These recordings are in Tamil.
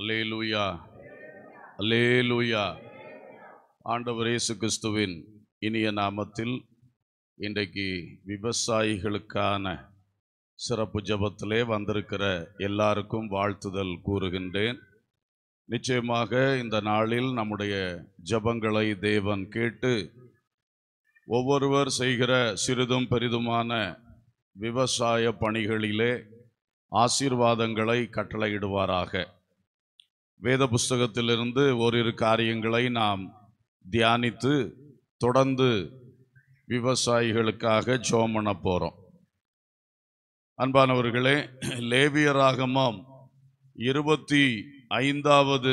அல்லே லூயா லூயா ஆண்டவர் இயேசு கிறிஸ்துவின் இனிய நாமத்தில் இன்றைக்கு விவசாயிகளுக்கான சிறப்பு ஜபத்திலே வந்திருக்கிற எல்லாருக்கும் வாழ்த்துதல் கூறுகின்றேன் நிச்சயமாக இந்த நாளில் நம்முடைய ஜபங்களை தேவன் கேட்டு ஒவ்வொருவர் செய்கிற சிறிதும் பெரிதுமான விவசாய பணிகளிலே ஆசீர்வாதங்களை கட்டளையிடுவாராக வேத புஸ்தகத்திலிருந்து ஓரிரு காரியங்களை நாம் தியானித்து தொடர்ந்து விவசாயிகளுக்காக ஜோமண போகிறோம் அன்பானவர்களே லேவியராகமம் இருபத்தி ஐந்தாவது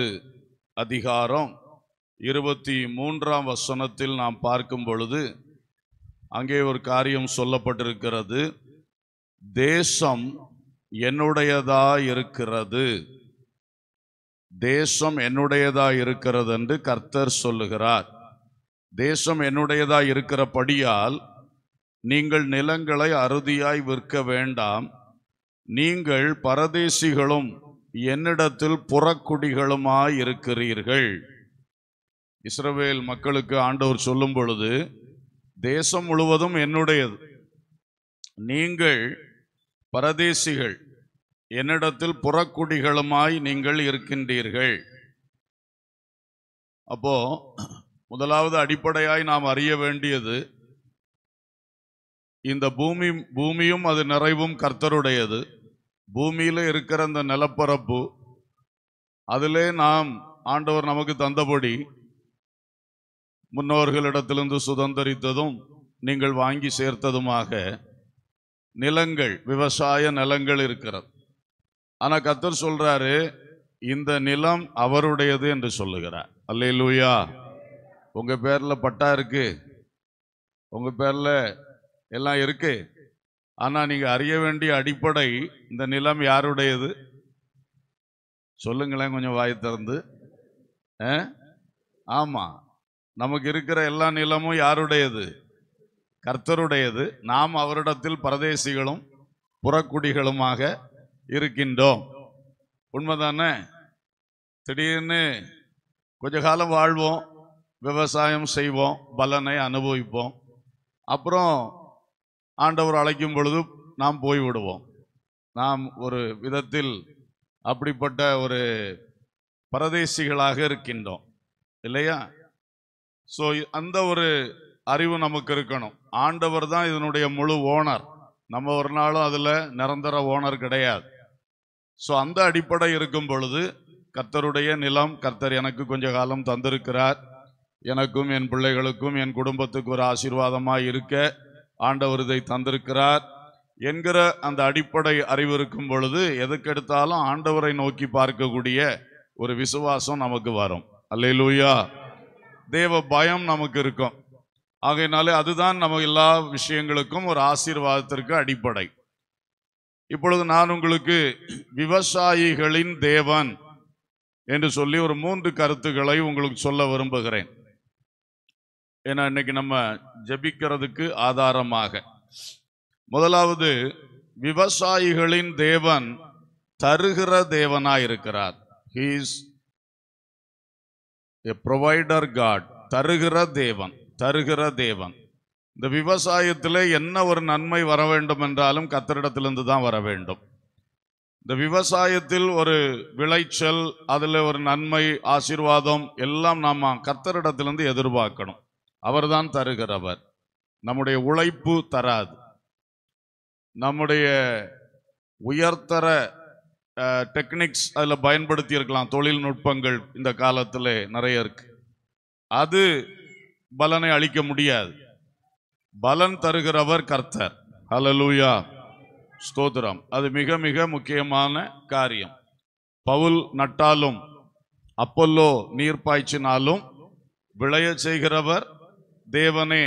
அதிகாரம் இருபத்தி மூன்றாம் வசனத்தில் நாம் பார்க்கும் பொழுது அங்கே ஒரு காரியம் சொல்லப்பட்டிருக்கிறது தேசம் என்னுடையதாக இருக்கிறது தேசம் என்னுடையதாக இருக்கிறது என்று கர்த்தர் சொல்லுகிறார் தேசம் என்னுடையதாக இருக்கிறபடியால் நீங்கள் நிலங்களை அறுதியாய் விற்க வேண்டாம் நீங்கள் பரதேசிகளும் என்னிடத்தில் புறக்குடிகளுமாய் இருக்கிறீர்கள் இஸ்ரவேல் மக்களுக்கு ஆண்டவர் சொல்லும் பொழுது தேசம் முழுவதும் என்னுடையது நீங்கள் பரதேசிகள் என்னிடத்தில் புறக்குடிகளுமாய் நீங்கள் இருக்கின்றீர்கள் அப்போ முதலாவது அடிப்படையாய் நாம் அறிய வேண்டியது இந்த பூமி பூமியும் அது நிறைவும் கர்த்தருடையது பூமியில் இருக்கிற அந்த நிலப்பரப்பு அதிலே நாம் ஆண்டவர் நமக்கு தந்தபடி முன்னோர்களிடத்திலிருந்து சுதந்திரித்ததும் நீங்கள் வாங்கி சேர்த்ததுமாக நிலங்கள் விவசாய நிலங்கள் இருக்கிறது ஆனால் கத்தர் சொல்கிறாரு இந்த நிலம் அவருடையது என்று சொல்லுகிறார் அல்ல இல்லையா உங்கள் பேரில் பட்டா இருக்கு உங்கள் பேரில் எல்லாம் இருக்கு ஆனால் நீங்கள் அறிய வேண்டிய அடிப்படை இந்த நிலம் யாருடையது சொல்லுங்களேன் கொஞ்சம் வாய் திறந்து ஆமாம் நமக்கு இருக்கிற எல்லா நிலமும் யாருடையது கர்த்தருடையது நாம் அவரிடத்தில் பரதேசிகளும் புறக்குடிகளுமாக இருக்கின்றோம் உண்மைதானே திடீர்னு கொஞ்ச காலம் வாழ்வோம் விவசாயம் செய்வோம் பலனை அனுபவிப்போம் அப்புறம் ஆண்டவர் அழைக்கும் பொழுது நாம் போய்விடுவோம் நாம் ஒரு விதத்தில் அப்படிப்பட்ட ஒரு பரதேசிகளாக இருக்கின்றோம் இல்லையா ஸோ அந்த ஒரு அறிவு நமக்கு இருக்கணும் ஆண்டவர் தான் இதனுடைய முழு ஓனர் நம்ம ஒரு நாளும் அதில் நிரந்தர ஓனர் கிடையாது ஸோ அந்த அடிப்படை இருக்கும் பொழுது கர்த்தருடைய நிலம் கர்த்தர் எனக்கு கொஞ்ச காலம் தந்திருக்கிறார் எனக்கும் என் பிள்ளைகளுக்கும் என் குடும்பத்துக்கு ஒரு ஆசீர்வாதமாக இருக்க ஆண்டவர் இதை தந்திருக்கிறார் என்கிற அந்த அடிப்படை அறிவு இருக்கும் பொழுது எதுக்கெடுத்தாலும் ஆண்டவரை நோக்கி பார்க்கக்கூடிய ஒரு விசுவாசம் நமக்கு வரும் அல்லையிலூயா தேவ பயம் நமக்கு இருக்கும் ஆகையினாலே அதுதான் நம்ம எல்லா விஷயங்களுக்கும் ஒரு ஆசீர்வாதத்திற்கு அடிப்படை இப்பொழுது நான் உங்களுக்கு விவசாயிகளின் தேவன் என்று சொல்லி ஒரு மூன்று கருத்துக்களை உங்களுக்கு சொல்ல விரும்புகிறேன் ஏன்னா இன்னைக்கு நம்ம ஜபிக்கிறதுக்கு ஆதாரமாக முதலாவது விவசாயிகளின் தேவன் தருகிற தேவனாயிருக்கிறார் ஹீஸ் எ ப்ரொவைடர் காட் தருகிற தேவன் தருகிற தேவன் இந்த விவசாயத்தில் என்ன ஒரு நன்மை வர வேண்டும் என்றாலும் கத்தரிடத்திலிருந்து தான் வர வேண்டும் இந்த விவசாயத்தில் ஒரு விளைச்சல் அதில் ஒரு நன்மை ஆசீர்வாதம் எல்லாம் நாம் கத்தரிடத்திலிருந்து எதிர்பார்க்கணும் அவர் தான் தருகிறவர் நம்முடைய உழைப்பு தராது நம்முடைய உயர்தர டெக்னிக்ஸ் அதில் பயன்படுத்தி இருக்கலாம் தொழில்நுட்பங்கள் இந்த காலத்தில் நிறைய இருக்கு அது பலனை அளிக்க முடியாது பலன் தருகிறவர் கர்த்தர் ஹலலூயா ஸ்தோத்திரம் அது மிக மிக முக்கியமான காரியம் பவுல் நட்டாலும் அப்பல்லோ நீர் பாய்ச்சினாலும் விளைய செய்கிறவர் தேவனே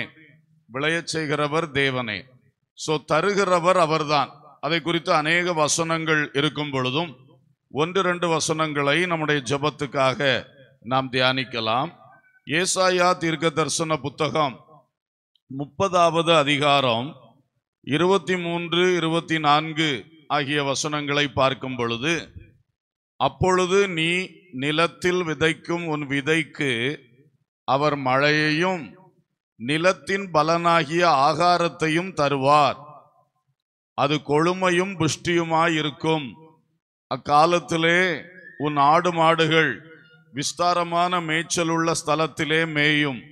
விளைய செய்கிறவர் தேவனே ஸோ தருகிறவர் அவர்தான் அதை குறித்து அநேக வசனங்கள் இருக்கும் பொழுதும் ஒன்று ரெண்டு வசனங்களை நம்முடைய ஜபத்துக்காக நாம் தியானிக்கலாம் ஏசாயா தீர்க்க தரிசன புத்தகம் முப்பதாவது அதிகாரம் இருபத்தி மூன்று இருபத்தி நான்கு ஆகிய வசனங்களை பார்க்கும் பொழுது அப்பொழுது நீ நிலத்தில் விதைக்கும் உன் விதைக்கு அவர் மழையையும் நிலத்தின் பலனாகிய ஆகாரத்தையும் தருவார் அது கொழுமையும் புஷ்டியுமாயிருக்கும் அக்காலத்திலே உன் ஆடு மாடுகள் விஸ்தாரமான மேய்ச்சலுள்ள ஸ்தலத்திலே மேயும்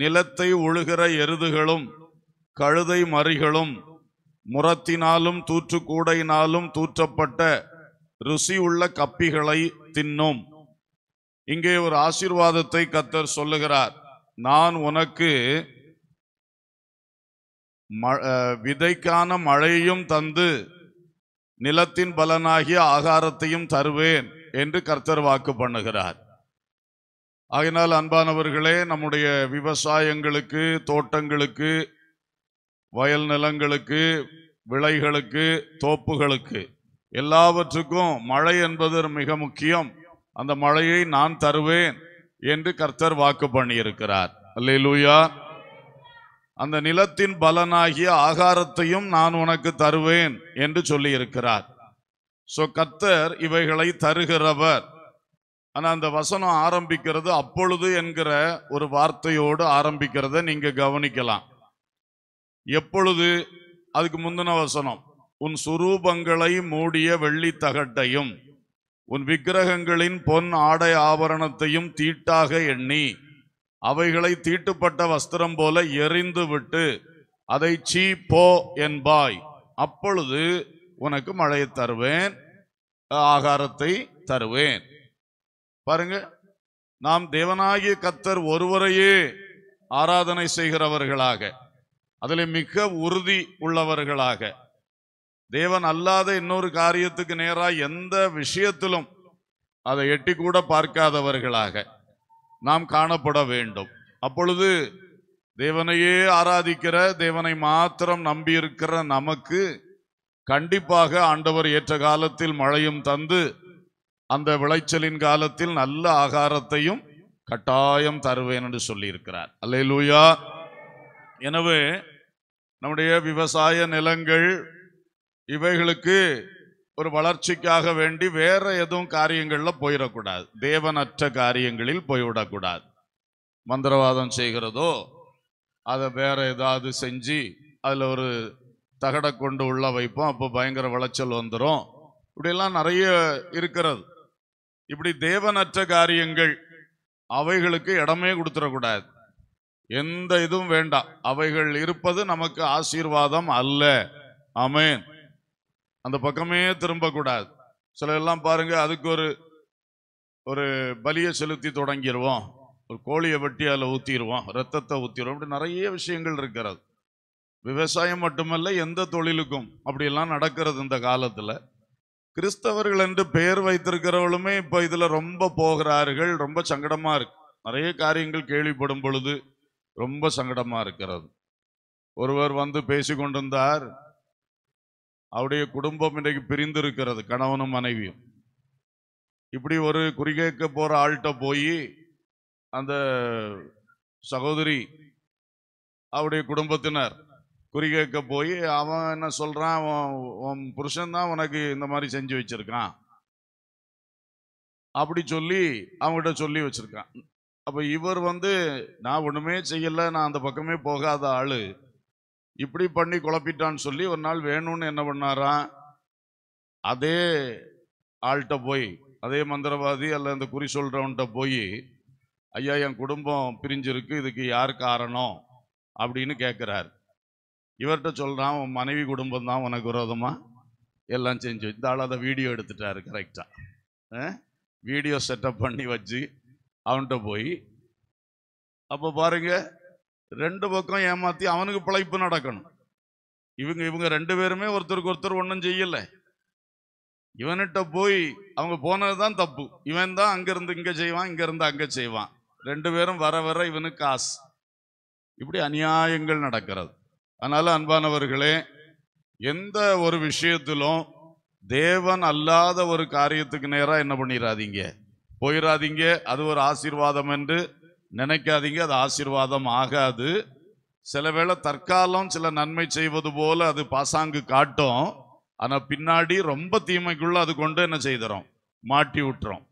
நிலத்தை ஒழுகிற எருதுகளும் கழுதை மறிகளும் முரத்தினாலும் தூற்றுக்கூடையினாலும் தூற்றப்பட்ட ருசி உள்ள கப்பிகளை தின்னும் இங்கே ஒரு ஆசீர்வாதத்தை கத்தர் சொல்லுகிறார் நான் உனக்கு விதைக்கான மழையும் தந்து நிலத்தின் பலனாகிய ஆகாரத்தையும் தருவேன் என்று கர்த்தர் வாக்கு பண்ணுகிறார் ஆகினால் அன்பானவர்களே நம்முடைய விவசாயங்களுக்கு தோட்டங்களுக்கு வயல் நிலங்களுக்கு விளைகளுக்கு தோப்புகளுக்கு எல்லாவற்றுக்கும் மழை என்பது மிக முக்கியம் அந்த மழையை நான் தருவேன் என்று கர்த்தர் வாக்கு பண்ணியிருக்கிறார் அல்லேலூயா அந்த நிலத்தின் பலனாகிய ஆகாரத்தையும் நான் உனக்கு தருவேன் என்று சொல்லியிருக்கிறார் ஸோ கர்த்தர் இவைகளை தருகிறவர் ஆனால் அந்த வசனம் ஆரம்பிக்கிறது அப்பொழுது என்கிற ஒரு வார்த்தையோடு ஆரம்பிக்கிறத நீங்கள் கவனிக்கலாம் எப்பொழுது அதுக்கு முந்தின வசனம் உன் சுரூபங்களை மூடிய வெள்ளி தகட்டையும் உன் விக்கிரகங்களின் பொன் ஆடை ஆபரணத்தையும் தீட்டாக எண்ணி அவைகளை தீட்டுப்பட்ட வஸ்திரம் போல எரிந்து விட்டு அதை சீ போ என்பாய் அப்பொழுது உனக்கு மழையை தருவேன் ஆகாரத்தை தருவேன் பாருங்க நாம் தேவனாகிய கத்தர் ஒருவரையே ஆராதனை செய்கிறவர்களாக அதில் மிக உறுதி உள்ளவர்களாக தேவன் அல்லாத இன்னொரு காரியத்துக்கு நேராக எந்த விஷயத்திலும் அதை எட்டி கூட பார்க்காதவர்களாக நாம் காணப்பட வேண்டும் அப்பொழுது தேவனையே ஆராதிக்கிற தேவனை மாத்திரம் நம்பியிருக்கிற நமக்கு கண்டிப்பாக ஆண்டவர் ஏற்ற காலத்தில் மழையும் தந்து அந்த விளைச்சலின் காலத்தில் நல்ல ஆகாரத்தையும் கட்டாயம் தருவேன் என்று சொல்லியிருக்கிறார் அல்லே லூயா எனவே நம்முடைய விவசாய நிலங்கள் இவைகளுக்கு ஒரு வளர்ச்சிக்காக வேண்டி வேற எதுவும் காரியங்களில் போயிடக்கூடாது தேவனற்ற காரியங்களில் போய்விடக்கூடாது மந்திரவாதம் செய்கிறதோ அதை வேற ஏதாவது செஞ்சு அதில் ஒரு தகடை கொண்டு உள்ளே வைப்போம் அப்போ பயங்கர விளைச்சல் வந்துடும் இப்படியெல்லாம் நிறைய இருக்கிறது இப்படி தேவனற்ற காரியங்கள் அவைகளுக்கு இடமே கொடுத்துடக்கூடாது எந்த இதுவும் வேண்டாம் அவைகள் இருப்பது நமக்கு ஆசீர்வாதம் அல்ல அமேன் அந்த பக்கமே திரும்பக்கூடாது சில எல்லாம் பாருங்க அதுக்கு ஒரு ஒரு பலியை செலுத்தி தொடங்கிடுவோம் ஒரு கோழியை வெட்டி அதில் ஊற்றிடுவோம் ரத்தத்தை ஊற்றிடுவோம் இப்படி நிறைய விஷயங்கள் இருக்கிறது விவசாயம் மட்டுமல்ல எந்த தொழிலுக்கும் அப்படியெல்லாம் நடக்கிறது இந்த காலத்தில் கிறிஸ்தவர்கள் என்று பெயர் வைத்திருக்கிறவளுமே இப்போ இதில் ரொம்ப போகிறார்கள் ரொம்ப சங்கடமாக இருக்கு நிறைய காரியங்கள் கேள்விப்படும் பொழுது ரொம்ப சங்கடமாக இருக்கிறது ஒருவர் வந்து பேசி கொண்டிருந்தார் அவருடைய குடும்பம் இன்றைக்கு பிரிந்து இருக்கிறது கணவனும் மனைவியும் இப்படி ஒரு குறிகேக்க போகிற ஆள்கிட்ட போய் அந்த சகோதரி அவருடைய குடும்பத்தினர் குறிகேட்க போய் அவன் என்ன சொல்கிறான் உன் புருஷன்தான் உனக்கு இந்த மாதிரி செஞ்சு வச்சுருக்கான் அப்படி சொல்லி அவங்ககிட்ட சொல்லி வச்சுருக்கான் அப்போ இவர் வந்து நான் ஒன்றுமே செய்யலை நான் அந்த பக்கமே போகாத ஆள் இப்படி பண்ணி குழப்பிட்டான்னு சொல்லி ஒரு நாள் வேணும்னு என்ன பண்ணாராம் அதே ஆள்கிட்ட போய் அதே மந்திரவாதி அல்ல இந்த குறி சொல்கிறவன்கிட்ட போய் ஐயா என் குடும்பம் பிரிஞ்சிருக்கு இதுக்கு யார் காரணம் அப்படின்னு கேட்குறாரு இவர்கிட்ட சொல்கிறான் உன் மனைவி குடும்பம் தான் உனக்கு விரோதமாக எல்லாம் செஞ்சு இந்த ஆள் அதை வீடியோ எடுத்துட்டாரு கரெக்டாக வீடியோ செட்டப் பண்ணி வச்சு அவன்கிட்ட போய் அப்போ பாருங்க ரெண்டு பக்கம் ஏமாற்றி அவனுக்கு பிழைப்பு நடக்கணும் இவங்க இவங்க ரெண்டு பேருமே ஒருத்தருக்கு ஒருத்தர் ஒன்றும் செய்யலை இவன்கிட்ட போய் அவங்க போனது தான் தப்பு இவன் தான் அங்கேருந்து இங்கே செய்வான் இங்கேருந்து அங்கே செய்வான் ரெண்டு பேரும் வர வர இவனுக்கு காசு இப்படி அநியாயங்கள் நடக்கிறது அதனால் அன்பானவர்களே எந்த ஒரு விஷயத்திலும் தேவன் அல்லாத ஒரு காரியத்துக்கு நேராக என்ன பண்ணிடாதீங்க போயிடாதீங்க அது ஒரு ஆசீர்வாதம் என்று நினைக்காதீங்க அது ஆசீர்வாதம் ஆகாது சில வேளை தற்காலம் சில நன்மை செய்வது போல அது பாசாங்கு காட்டும் ஆனால் பின்னாடி ரொம்ப தீமைக்குள்ளே அது கொண்டு என்ன செய்தோம் மாட்டி விட்டுறோம்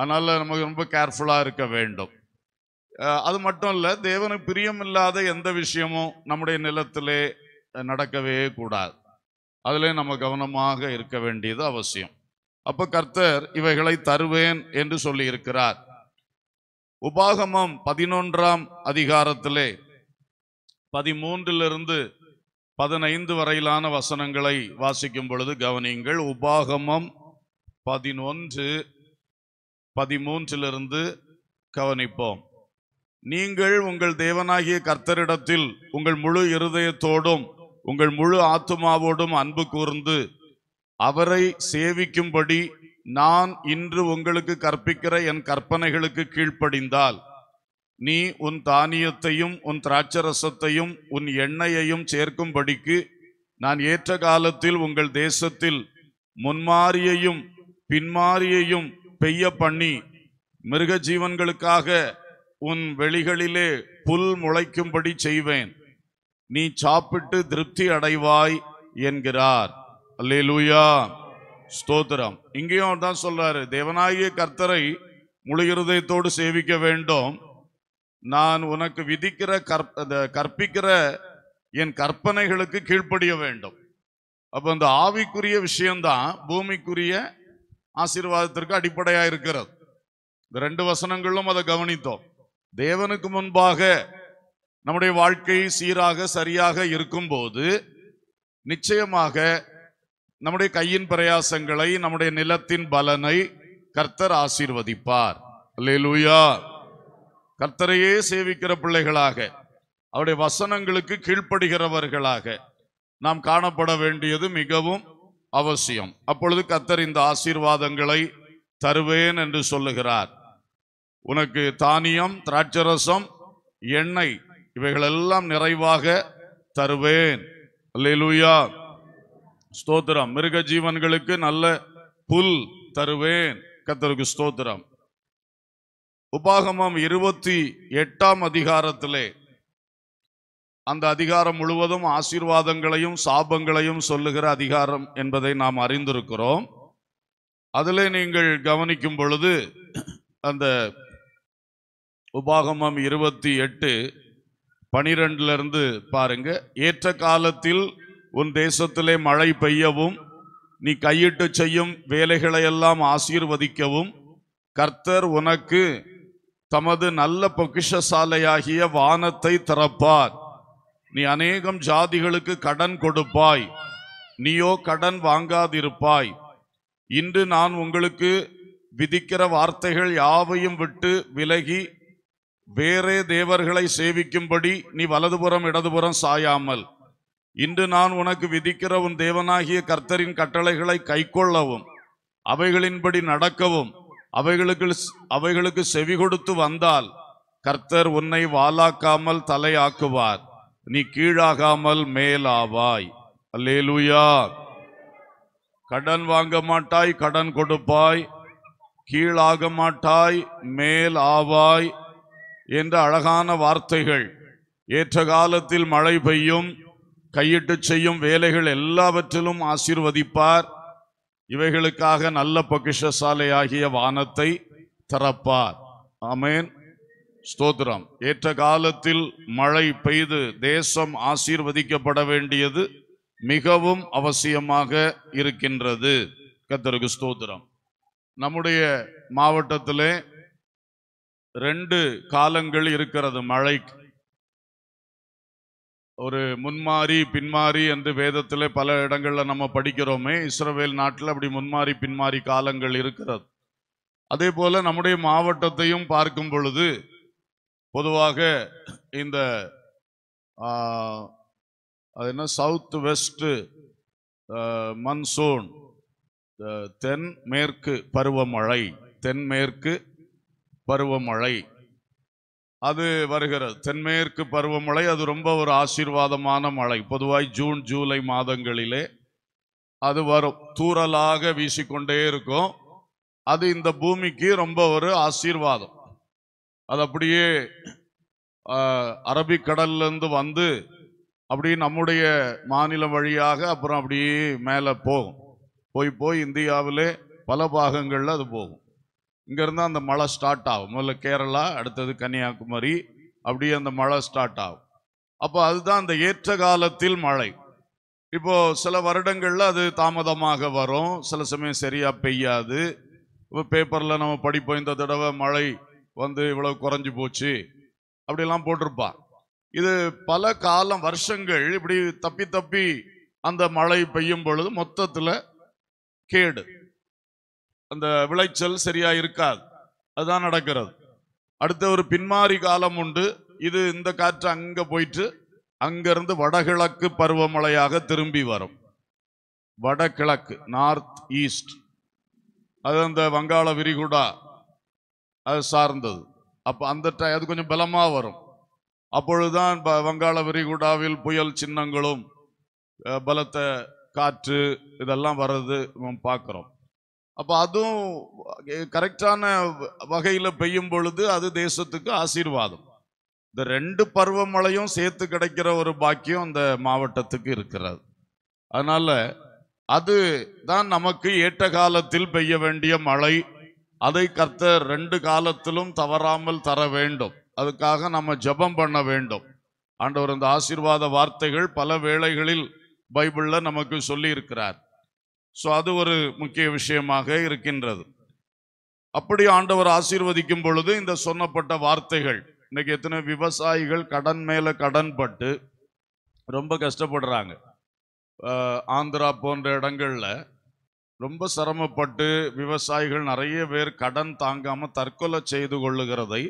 அதனால் நமக்கு ரொம்ப கேர்ஃபுல்லாக இருக்க வேண்டும் அது மட்டும் இல்லை தேவனுக்கு பிரியமில்லாத எந்த விஷயமும் நம்முடைய நிலத்திலே நடக்கவே கூடாது அதிலே நம்ம கவனமாக இருக்க வேண்டியது அவசியம் அப்போ கர்த்தர் இவைகளை தருவேன் என்று சொல்லியிருக்கிறார் உபாகமம் பதினொன்றாம் அதிகாரத்திலே பதிமூன்றிலிருந்து பதினைந்து வரையிலான வசனங்களை வாசிக்கும் பொழுது கவனியுங்கள் உபாகமம் பதினொன்று பதிமூன்றிலிருந்து கவனிப்போம் நீங்கள் உங்கள் தேவனாகிய கர்த்தரிடத்தில் உங்கள் முழு இருதயத்தோடும் உங்கள் முழு ஆத்துமாவோடும் அன்பு கூர்ந்து அவரை சேவிக்கும்படி நான் இன்று உங்களுக்கு கற்பிக்கிற என் கற்பனைகளுக்கு கீழ்ப்படிந்தால் நீ உன் தானியத்தையும் உன் திராட்சரசத்தையும் உன் எண்ணெயையும் சேர்க்கும்படிக்கு நான் ஏற்ற காலத்தில் உங்கள் தேசத்தில் முன்மாரியையும் பின்மாரியையும் பெய்ய பண்ணி மிருக ஜீவன்களுக்காக உன் வெளிகளிலே புல் முளைக்கும்படி செய்வேன் நீ சாப்பிட்டு திருப்தி அடைவாய் என்கிறார் அல்லே லூயா ஸ்தோத்திரம் இங்கேயும் தான் சொல்றாரு தேவனாகிய கர்த்தரை முழுகிருதயத்தோடு சேவிக்க வேண்டும் நான் உனக்கு விதிக்கிற கற்பிக்கிற என் கற்பனைகளுக்கு கீழ்ப்படிய வேண்டும் அப்போ இந்த ஆவிக்குரிய விஷயம்தான் பூமிக்குரிய ஆசீர்வாதத்திற்கு அடிப்படையாக இருக்கிறது இந்த ரெண்டு வசனங்களும் அதை கவனித்தோம் தேவனுக்கு முன்பாக நம்முடைய வாழ்க்கை சீராக சரியாக இருக்கும்போது நிச்சயமாக நம்முடைய கையின் பிரயாசங்களை நம்முடைய நிலத்தின் பலனை கர்த்தர் ஆசீர்வதிப்பார் அல்லேலூயா கர்த்தரையே சேவிக்கிற பிள்ளைகளாக அவருடைய வசனங்களுக்கு கீழ்ப்படுகிறவர்களாக நாம் காணப்பட வேண்டியது மிகவும் அவசியம் அப்பொழுது கர்த்தர் இந்த ஆசீர்வாதங்களை தருவேன் என்று சொல்லுகிறார் உனக்கு தானியம் திராட்சரசம் எண்ணெய் இவைகளெல்லாம் நிறைவாக தருவேன் அல்லூயா ஸ்தோத்திரம் மிருக ஜீவன்களுக்கு நல்ல புல் தருவேன் கத்தருக்கு ஸ்தோத்திரம் உபாகமம் இருபத்தி எட்டாம் அதிகாரத்திலே அந்த அதிகாரம் முழுவதும் ஆசீர்வாதங்களையும் சாபங்களையும் சொல்லுகிற அதிகாரம் என்பதை நாம் அறிந்திருக்கிறோம் அதிலே நீங்கள் கவனிக்கும் பொழுது அந்த உபாகமம் இருபத்தி எட்டு பனிரெண்டுலேருந்து பாருங்க ஏற்ற காலத்தில் உன் தேசத்திலே மழை பெய்யவும் நீ கையிட்டு செய்யும் வேலைகளையெல்லாம் ஆசீர்வதிக்கவும் கர்த்தர் உனக்கு தமது நல்ல பொக்கிஷசாலையாகிய வானத்தை திறப்பார் நீ அநேகம் ஜாதிகளுக்கு கடன் கொடுப்பாய் நீயோ கடன் வாங்காதிருப்பாய் இன்று நான் உங்களுக்கு விதிக்கிற வார்த்தைகள் யாவையும் விட்டு விலகி வேறே தேவர்களை சேவிக்கும்படி நீ வலதுபுறம் இடதுபுறம் சாயாமல் இன்று நான் உனக்கு விதிக்கிற உன் தேவனாகிய கர்த்தரின் கட்டளைகளை கைக்கொள்ளவும் அவைகளின்படி நடக்கவும் அவைகளுக்கு அவைகளுக்கு செவி கொடுத்து வந்தால் கர்த்தர் உன்னை வாலாக்காமல் தலையாக்குவார் நீ கீழாகாமல் மேலாவாய் அல்லேலூயா கடன் வாங்க மாட்டாய் கடன் கொடுப்பாய் கீழாக மாட்டாய் மேல் ஆவாய் என்ற அழகான வார்த்தைகள் ஏற்ற காலத்தில் மழை பெய்யும் கையிட்டு செய்யும் வேலைகள் எல்லாவற்றிலும் ஆசீர்வதிப்பார் இவைகளுக்காக நல்ல பொக்கிஷசாலை ஆகிய வானத்தை திறப்பார் ஆமேன் ஸ்தோத்ரம் ஏற்ற காலத்தில் மழை பெய்து தேசம் ஆசீர்வதிக்கப்பட வேண்டியது மிகவும் அவசியமாக இருக்கின்றது கத்தருக்கு ஸ்தோத்திரம் நம்முடைய மாவட்டத்திலே ரெண்டு காலங்கள் இருக்கிறது மழைக்கு ஒரு முன்மாறி பின்மாறி என்று வேதத்தில் பல இடங்களில் நம்ம படிக்கிறோமே இஸ்ரவேல் நாட்டில் அப்படி முன்மாறி பின்மாறி காலங்கள் இருக்கிறது அதே போல் நம்முடைய மாவட்டத்தையும் பார்க்கும் பொழுது பொதுவாக இந்த அது என்ன சவுத் வெஸ்ட்டு மன்சூன் தென்மேற்கு பருவமழை தென்மேற்கு பருவமழை அது வருகிறது தென்மேற்கு பருவமழை அது ரொம்ப ஒரு ஆசீர்வாதமான மழை பொதுவாய் ஜூன் ஜூலை மாதங்களிலே அது வரும் தூரலாக வீசிக்கொண்டே இருக்கும் அது இந்த பூமிக்கு ரொம்ப ஒரு ஆசீர்வாதம் அது அப்படியே அரபிக்கடல்லேருந்து வந்து அப்படியே நம்முடைய மாநிலம் வழியாக அப்புறம் அப்படியே மேலே போகும் போய் போய் இந்தியாவிலே பல பாகங்களில் அது போகும் இங்கேருந்து அந்த மழை ஸ்டார்ட் ஆகும் முதல்ல கேரளா அடுத்தது கன்னியாகுமரி அப்படியே அந்த மழை ஸ்டார்ட் ஆகும் அப்போ அதுதான் அந்த ஏற்ற காலத்தில் மழை இப்போது சில வருடங்களில் அது தாமதமாக வரும் சில சமயம் சரியாக பெய்யாது இப்போ பேப்பரில் நம்ம படிப்போம் இந்த தடவை மழை வந்து இவ்வளோ குறைஞ்சி போச்சு அப்படிலாம் போட்டிருப்பான் இது பல காலம் வருஷங்கள் இப்படி தப்பி தப்பி அந்த மழை பெய்யும் பொழுது மொத்தத்தில் கேடு அந்த விளைச்சல் சரியா இருக்காது அதுதான் நடக்கிறது அடுத்த ஒரு பின்மாறி காலம் உண்டு இது இந்த காற்று அங்க போயிட்டு அங்கிருந்து வடகிழக்கு பருவமழையாக திரும்பி வரும் வடகிழக்கு நார்த் ஈஸ்ட் அது அந்த வங்காள விரிகுடா அது சார்ந்தது அப்போ அந்த டை அது கொஞ்சம் பலமாக வரும் அப்பொழுதுதான் வங்காள விரிகுடாவில் புயல் சின்னங்களும் பலத்த காற்று இதெல்லாம் வர்றது பார்க்குறோம் அப்போ அதுவும் கரெக்டான வகையில் பெய்யும் பொழுது அது தேசத்துக்கு ஆசீர்வாதம் இந்த ரெண்டு பருவமழையும் சேர்த்து கிடைக்கிற ஒரு பாக்கியம் அந்த மாவட்டத்துக்கு இருக்கிறது அதனால் அது தான் நமக்கு ஏற்ற காலத்தில் பெய்ய வேண்டிய மழை அதை கர்த்த ரெண்டு காலத்திலும் தவறாமல் தர வேண்டும் அதுக்காக நம்ம ஜபம் பண்ண வேண்டும் ஆண்டவர் இந்த ஆசீர்வாத வார்த்தைகள் பல வேளைகளில் பைபிளில் நமக்கு சொல்லியிருக்கிறார் ஸோ அது ஒரு முக்கிய விஷயமாக இருக்கின்றது அப்படி ஆண்டவர் ஆசீர்வதிக்கும் பொழுது இந்த சொன்னப்பட்ட வார்த்தைகள் இன்னைக்கு எத்தனை விவசாயிகள் கடன் மேலே கடன் பட்டு ரொம்ப கஷ்டப்படுறாங்க ஆந்திரா போன்ற இடங்களில் ரொம்ப சிரமப்பட்டு விவசாயிகள் நிறைய பேர் கடன் தாங்காமல் தற்கொலை செய்து கொள்ளுகிறதை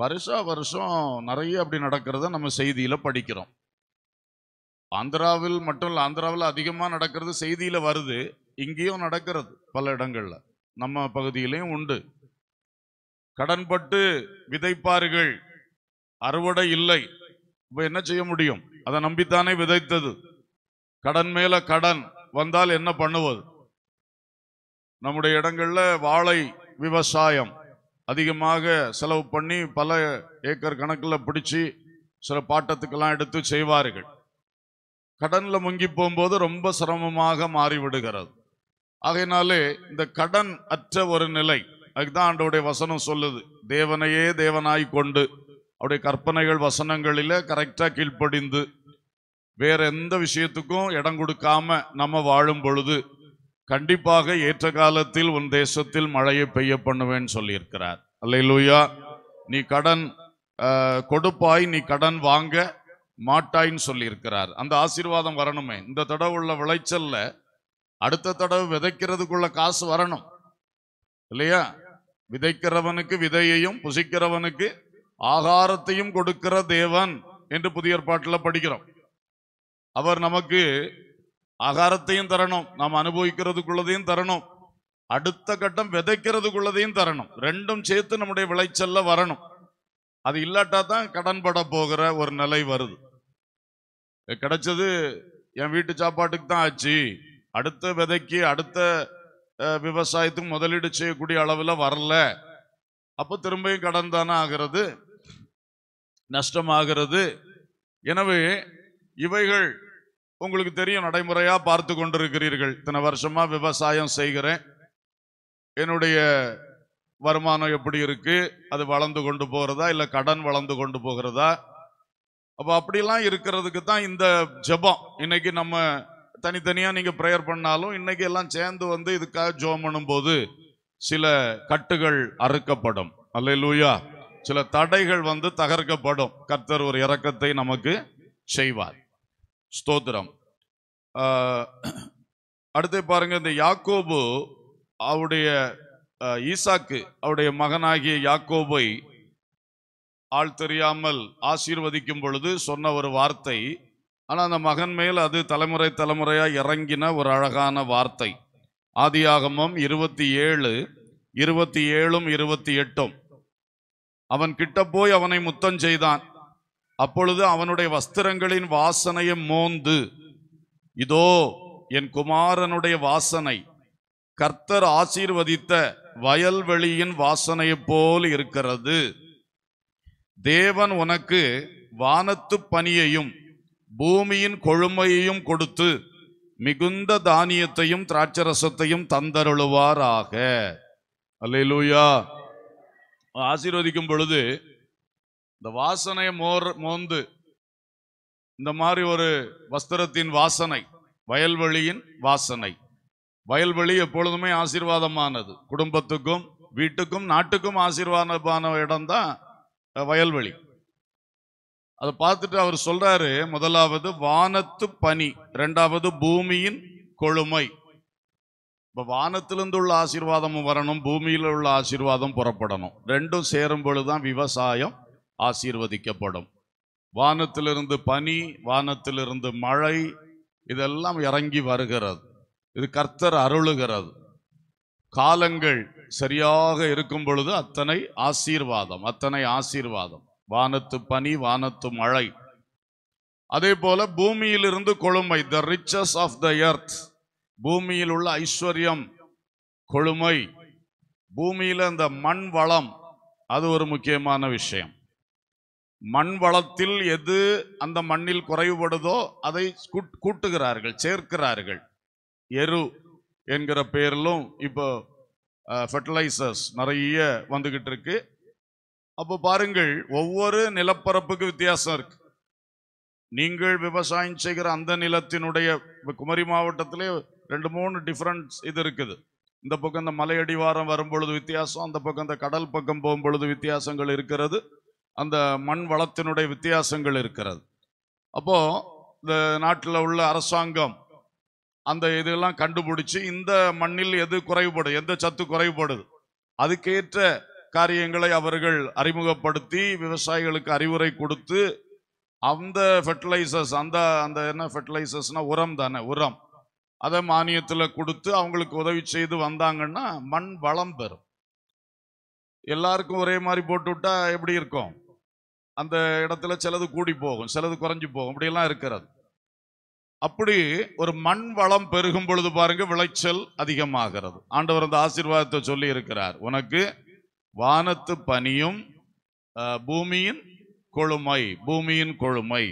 வருஷா வருஷம் நிறைய அப்படி நடக்கிறத நம்ம செய்தியில் படிக்கிறோம் ஆந்திராவில் மட்டும் இல்லை ஆந்திராவில் அதிகமாக நடக்கிறது செய்தியில் வருது இங்கேயும் நடக்கிறது பல இடங்கள்ல நம்ம பகுதியிலையும் உண்டு கடன்பட்டு விதைப்பார்கள் அறுவடை இல்லை இப்போ என்ன செய்ய முடியும் அதை நம்பித்தானே விதைத்தது கடன் மேல கடன் வந்தால் என்ன பண்ணுவது நம்முடைய இடங்கள்ல வாழை விவசாயம் அதிகமாக செலவு பண்ணி பல ஏக்கர் கணக்கில் பிடிச்சி சில பாட்டத்துக்கெல்லாம் எடுத்து செய்வார்கள் கடனில் முங்கி போகும்போது ரொம்ப சிரமமாக மாறிவிடுகிறது ஆகையினாலே இந்த கடன் அற்ற ஒரு நிலை அதுதான் ஆண்டோடைய வசனம் சொல்லுது தேவனையே தேவனாய் கொண்டு அவருடைய கற்பனைகள் வசனங்களில் கரெக்டாக கீழ்ப்படிந்து வேற எந்த விஷயத்துக்கும் இடம் கொடுக்காம நம்ம வாழும் பொழுது கண்டிப்பாக ஏற்ற காலத்தில் உன் தேசத்தில் மழையை பெய்ய பண்ணுவேன்னு சொல்லியிருக்கிறார் அல்லையிலூயா நீ கடன் கொடுப்பாய் நீ கடன் வாங்க மாட்டாயின்னு சொல்லியிருக்கிறார் அந்த ஆசீர்வாதம் வரணுமே இந்த தடவை உள்ள விளைச்சல்ல அடுத்த தடவை விதைக்கிறதுக்குள்ள காசு வரணும் இல்லையா விதைக்கிறவனுக்கு விதையையும் புசிக்கிறவனுக்கு ஆகாரத்தையும் கொடுக்கிற தேவன் என்று புதிய ஏற்பாட்டில் படிக்கிறோம் அவர் நமக்கு ஆகாரத்தையும் தரணும் நாம் அனுபவிக்கிறதுக்குள்ளதையும் தரணும் அடுத்த கட்டம் விதைக்கிறதுக்குள்ளதையும் தரணும் ரெண்டும் சேர்த்து நம்முடைய விளைச்சல்ல வரணும் அது இல்லாட்டா தான் கடன்பட போகிற ஒரு நிலை வருது கிடைச்சது என் வீட்டு சாப்பாட்டுக்கு தான் ஆச்சு அடுத்த விதைக்கு அடுத்த விவசாயத்துக்கு முதலீடு செய்யக்கூடிய அளவில் வரல அப்போ திரும்பியும் கடன் தானே ஆகிறது நஷ்டமாகிறது எனவே இவைகள் உங்களுக்கு தெரியும் நடைமுறையாக பார்த்து கொண்டிருக்கிறீர்கள் இத்தனை வருஷமாக விவசாயம் செய்கிறேன் என்னுடைய வருமானம் எப்படி இருக்குது அது வளர்ந்து கொண்டு போகிறதா இல்லை கடன் வளர்ந்து கொண்டு போகிறதா அப்போ அப்படிலாம் இருக்கிறதுக்கு தான் இந்த ஜபம் இன்னைக்கு நம்ம தனித்தனியாக நீங்கள் ப்ரேயர் பண்ணாலும் இன்னைக்கு எல்லாம் சேர்ந்து வந்து இதுக்காக ஜோம் பண்ணும்போது சில கட்டுகள் அறுக்கப்படும் அல்ல லூயா சில தடைகள் வந்து தகர்க்கப்படும் கர்த்தர் ஒரு இறக்கத்தை நமக்கு செய்வார் ஸ்தோத்திரம் அடுத்து பாருங்க இந்த யாக்கோபு அவருடைய ஈசாக்கு அவருடைய மகனாகிய யாக்கோபை ஆள் தெரியாமல் ஆசீர்வதிக்கும் பொழுது சொன்ன ஒரு வார்த்தை ஆனால் அந்த மகன் மேல் அது தலைமுறை தலைமுறையாக இறங்கின ஒரு அழகான வார்த்தை ஆதியாகமம் இருபத்தி ஏழு இருபத்தி ஏழும் இருபத்தி எட்டும் அவன் கிட்ட போய் அவனை முத்தம் செய்தான் அப்பொழுது அவனுடைய வஸ்திரங்களின் வாசனையை மோந்து இதோ என் குமாரனுடைய வாசனை கர்த்தர் ஆசீர்வதித்த வயல்வெளியின் வாசனையைப் போல் இருக்கிறது தேவன் உனக்கு வானத்து பணியையும் பூமியின் கொழுமையையும் கொடுத்து மிகுந்த தானியத்தையும் திராட்சரசத்தையும் தந்தருளுவாராக அல்லூயா ஆசீர்வதிக்கும் பொழுது இந்த வாசனை மோர் மோந்து இந்த மாதிரி ஒரு வஸ்திரத்தின் வாசனை வயல்வெளியின் வாசனை வயல்வெளி எப்பொழுதுமே ஆசீர்வாதமானது குடும்பத்துக்கும் வீட்டுக்கும் நாட்டுக்கும் ஆசீர்வாதமான இடம்தான் வயல்வெளி அதை பார்த்துட்டு அவர் சொல்றாரு முதலாவது வானத்து பனி ரெண்டாவது பூமியின் கொழுமை இப்போ வானத்திலிருந்து உள்ள ஆசீர்வாதமும் வரணும் பூமியில் உள்ள ஆசீர்வாதம் புறப்படணும் ரெண்டும் சேரும் பொழுதுதான் விவசாயம் ஆசீர்வதிக்கப்படும் வானத்திலிருந்து பனி வானத்திலிருந்து மழை இதெல்லாம் இறங்கி வருகிறது இது கர்த்தர் அருளுகிறது காலங்கள் சரியாக இருக்கும் பொழுது அத்தனை ஆசீர்வாதம் அத்தனை ஆசீர்வாதம் வானத்து பனி வானத்து மழை அதே போல பூமியிலிருந்து கொழுமை the riches of the earth பூமியில் உள்ள ஐஸ்வர்யம் கொழுமை பூமியில் அந்த மண் வளம் அது ஒரு முக்கியமான விஷயம் மண் வளத்தில் எது அந்த மண்ணில் குறைவுபடுதோ அதை கூட்டுகிறார்கள் சேர்க்கிறார்கள் எரு என்கிற பெயரிலும் இப்போ ஃபெர்டிலைசர்ஸ் நிறைய வந்துக்கிட்டு இருக்கு அப்போ பாருங்கள் ஒவ்வொரு நிலப்பரப்புக்கு வித்தியாசம் இருக்கு நீங்கள் விவசாயம் செய்கிற அந்த நிலத்தினுடைய குமரி மாவட்டத்திலே ரெண்டு மூணு டிஃப்ரெண்ட் இது இருக்குது இந்த பக்கம் இந்த மலையடிவாரம் வரும்பொழுது வித்தியாசம் அந்த பக்கம் இந்த கடல் பக்கம் போகும்பொழுது வித்தியாசங்கள் இருக்கிறது அந்த மண் வளத்தினுடைய வித்தியாசங்கள் இருக்கிறது அப்போது இந்த நாட்டில் உள்ள அரசாங்கம் அந்த இதெல்லாம் கண்டுபிடிச்சி இந்த மண்ணில் எது குறைவுபடும் எந்த சத்து குறைவுபடுது அதுக்கேற்ற காரியங்களை அவர்கள் அறிமுகப்படுத்தி விவசாயிகளுக்கு அறிவுரை கொடுத்து அந்த ஃபெர்டிலைசர்ஸ் அந்த அந்த என்ன ஃபெர்டிலைசர்ஸ்னால் உரம் தானே உரம் அதை மானியத்தில் கொடுத்து அவங்களுக்கு உதவி செய்து வந்தாங்கன்னா மண் வளம் பெறும் எல்லாருக்கும் ஒரே மாதிரி போட்டுவிட்டா எப்படி இருக்கும் அந்த இடத்துல சிலது கூடி போகும் சிலது குறைஞ்சி போகும் அப்படியெல்லாம் இருக்கிறது அப்படி ஒரு மண் வளம் பெருகும் பொழுது பாருங்க விளைச்சல் அதிகமாகிறது ஆண்டவர் அந்த ஆசீர்வாதத்தை சொல்லி இருக்கிறார் உனக்கு வானத்து பனியும் பூமியின் கொழுமை பூமியின் கொழுமை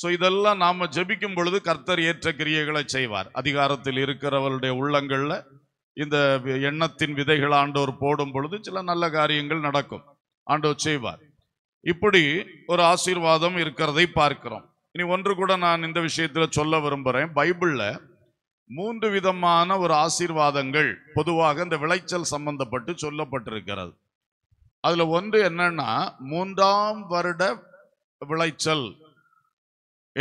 ஸோ இதெல்லாம் நாம் ஜபிக்கும் பொழுது கர்த்தர் ஏற்ற கிரியைகளை செய்வார் அதிகாரத்தில் இருக்கிறவருடைய உள்ளங்களில் இந்த எண்ணத்தின் விதைகள் ஆண்டோர் போடும் பொழுது சில நல்ல காரியங்கள் நடக்கும் ஆண்டோர் செய்வார் இப்படி ஒரு ஆசீர்வாதம் இருக்கிறதை பார்க்கிறோம் இனி ஒன்று கூட நான் இந்த விஷயத்தில் சொல்ல விரும்புகிறேன் பைபிளில் மூன்று விதமான ஒரு ஆசீர்வாதங்கள் பொதுவாக இந்த விளைச்சல் சம்பந்தப்பட்டு சொல்லப்பட்டிருக்கிறது அதுல ஒன்று என்னன்னா மூன்றாம் வருட விளைச்சல்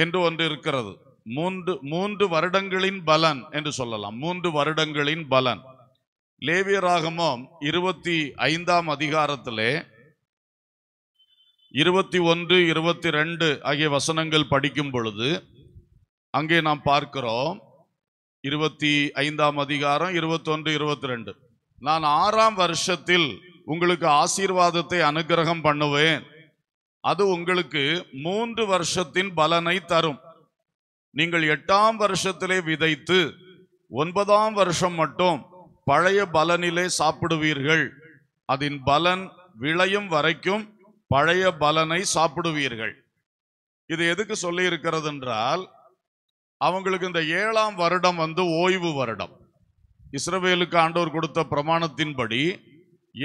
என்று ஒன்று இருக்கிறது மூன்று மூன்று வருடங்களின் பலன் என்று சொல்லலாம் மூன்று வருடங்களின் பலன் லேவியராகமம் இருபத்தி ஐந்தாம் அதிகாரத்திலே இருபத்தி ஒன்று இருபத்தி ரெண்டு ஆகிய வசனங்கள் படிக்கும் பொழுது அங்கே நாம் பார்க்கிறோம் இருபத்தி ஐந்தாம் அதிகாரம் இருபத்தொன்று இருபத்தி ரெண்டு நான் ஆறாம் வருஷத்தில் உங்களுக்கு ஆசீர்வாதத்தை அனுகிரகம் பண்ணுவேன் அது உங்களுக்கு மூன்று வருஷத்தின் பலனை தரும் நீங்கள் எட்டாம் வருஷத்திலே விதைத்து ஒன்பதாம் வருஷம் மட்டும் பழைய பலனிலே சாப்பிடுவீர்கள் அதன் பலன் விளையும் வரைக்கும் பழைய பலனை சாப்பிடுவீர்கள் இது எதுக்கு சொல்லி இருக்கிறது என்றால் அவங்களுக்கு இந்த ஏழாம் வருடம் வந்து ஓய்வு வருடம் இஸ்ரவேலுக்கு ஆண்டோர் கொடுத்த பிரமாணத்தின்படி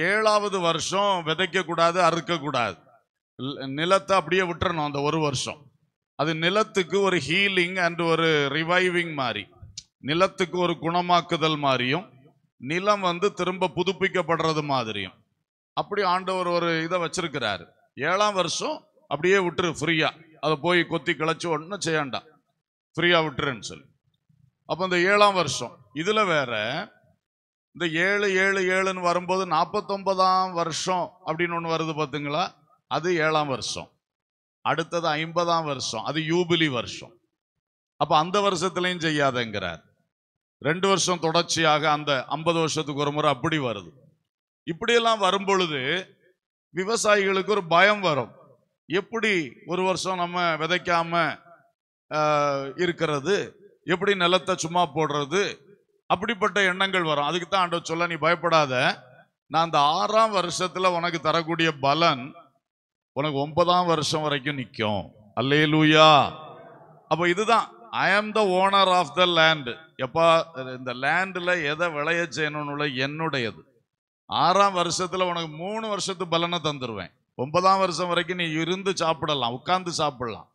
ஏழாவது வருஷம் விதைக்கக்கூடாது அறுக்கக்கூடாது நிலத்தை அப்படியே விட்டுறணும் அந்த ஒரு வருஷம் அது நிலத்துக்கு ஒரு ஹீலிங் அண்ட் ஒரு ரிவைவிங் மாதிரி நிலத்துக்கு ஒரு குணமாக்குதல் மாதிரியும் நிலம் வந்து திரும்ப புதுப்பிக்கப்படுறது மாதிரியும் அப்படி ஆண்டவர் ஒரு இதை வச்சிருக்கிறாரு ஏழாம் வருஷம் அப்படியே விட்டுரு ஃப்ரீயா அதை போய் கொத்தி கிளச்சி ஒன்றும் செய்யாண்டா ஃப்ரீயா விட்டுருன்னு சொல்லி அப்போ இந்த ஏழாம் வருஷம் இதில் வேற இந்த ஏழு ஏழு ஏழுன்னு வரும்போது நாற்பத்தொன்பதாம் வருஷம் அப்படின்னு ஒன்று வருது பார்த்துங்களா அது ஏழாம் வருஷம் அடுத்தது ஐம்பதாம் வருஷம் அது யூபிலி வருஷம் அப்போ அந்த வருஷத்துலையும் செய்யாதங்கிறார் ரெண்டு வருஷம் தொடர்ச்சியாக அந்த ஐம்பது வருஷத்துக்கு ஒரு முறை அப்படி வருது இப்படியெல்லாம் வரும் பொழுது விவசாயிகளுக்கு ஒரு பயம் வரும் எப்படி ஒரு வருஷம் நம்ம விதைக்காம இருக்கிறது எப்படி நிலத்தை சும்மா போடுறது அப்படிப்பட்ட எண்ணங்கள் வரும் அதுக்கு தான் ஆண்டவர் சொல்ல நீ பயப்படாத நான் அந்த ஆறாம் வருஷத்துல உனக்கு தரக்கூடிய பலன் உனக்கு ஒன்பதாம் வருஷம் வரைக்கும் நிற்கும் அல்லே லூயா அப்போ இதுதான் I am the owner of the land எப்பா இந்த லேண்டில் எதை விளைய செய்யணும்னு என்னுடையது ஆறாம் வருஷத்தில் உனக்கு மூணு வருஷத்து பலனை தந்துடுவேன் ஒன்பதாம் வருஷம் வரைக்கும் நீ இருந்து சாப்பிடலாம் உட்கார்ந்து சாப்பிடலாம்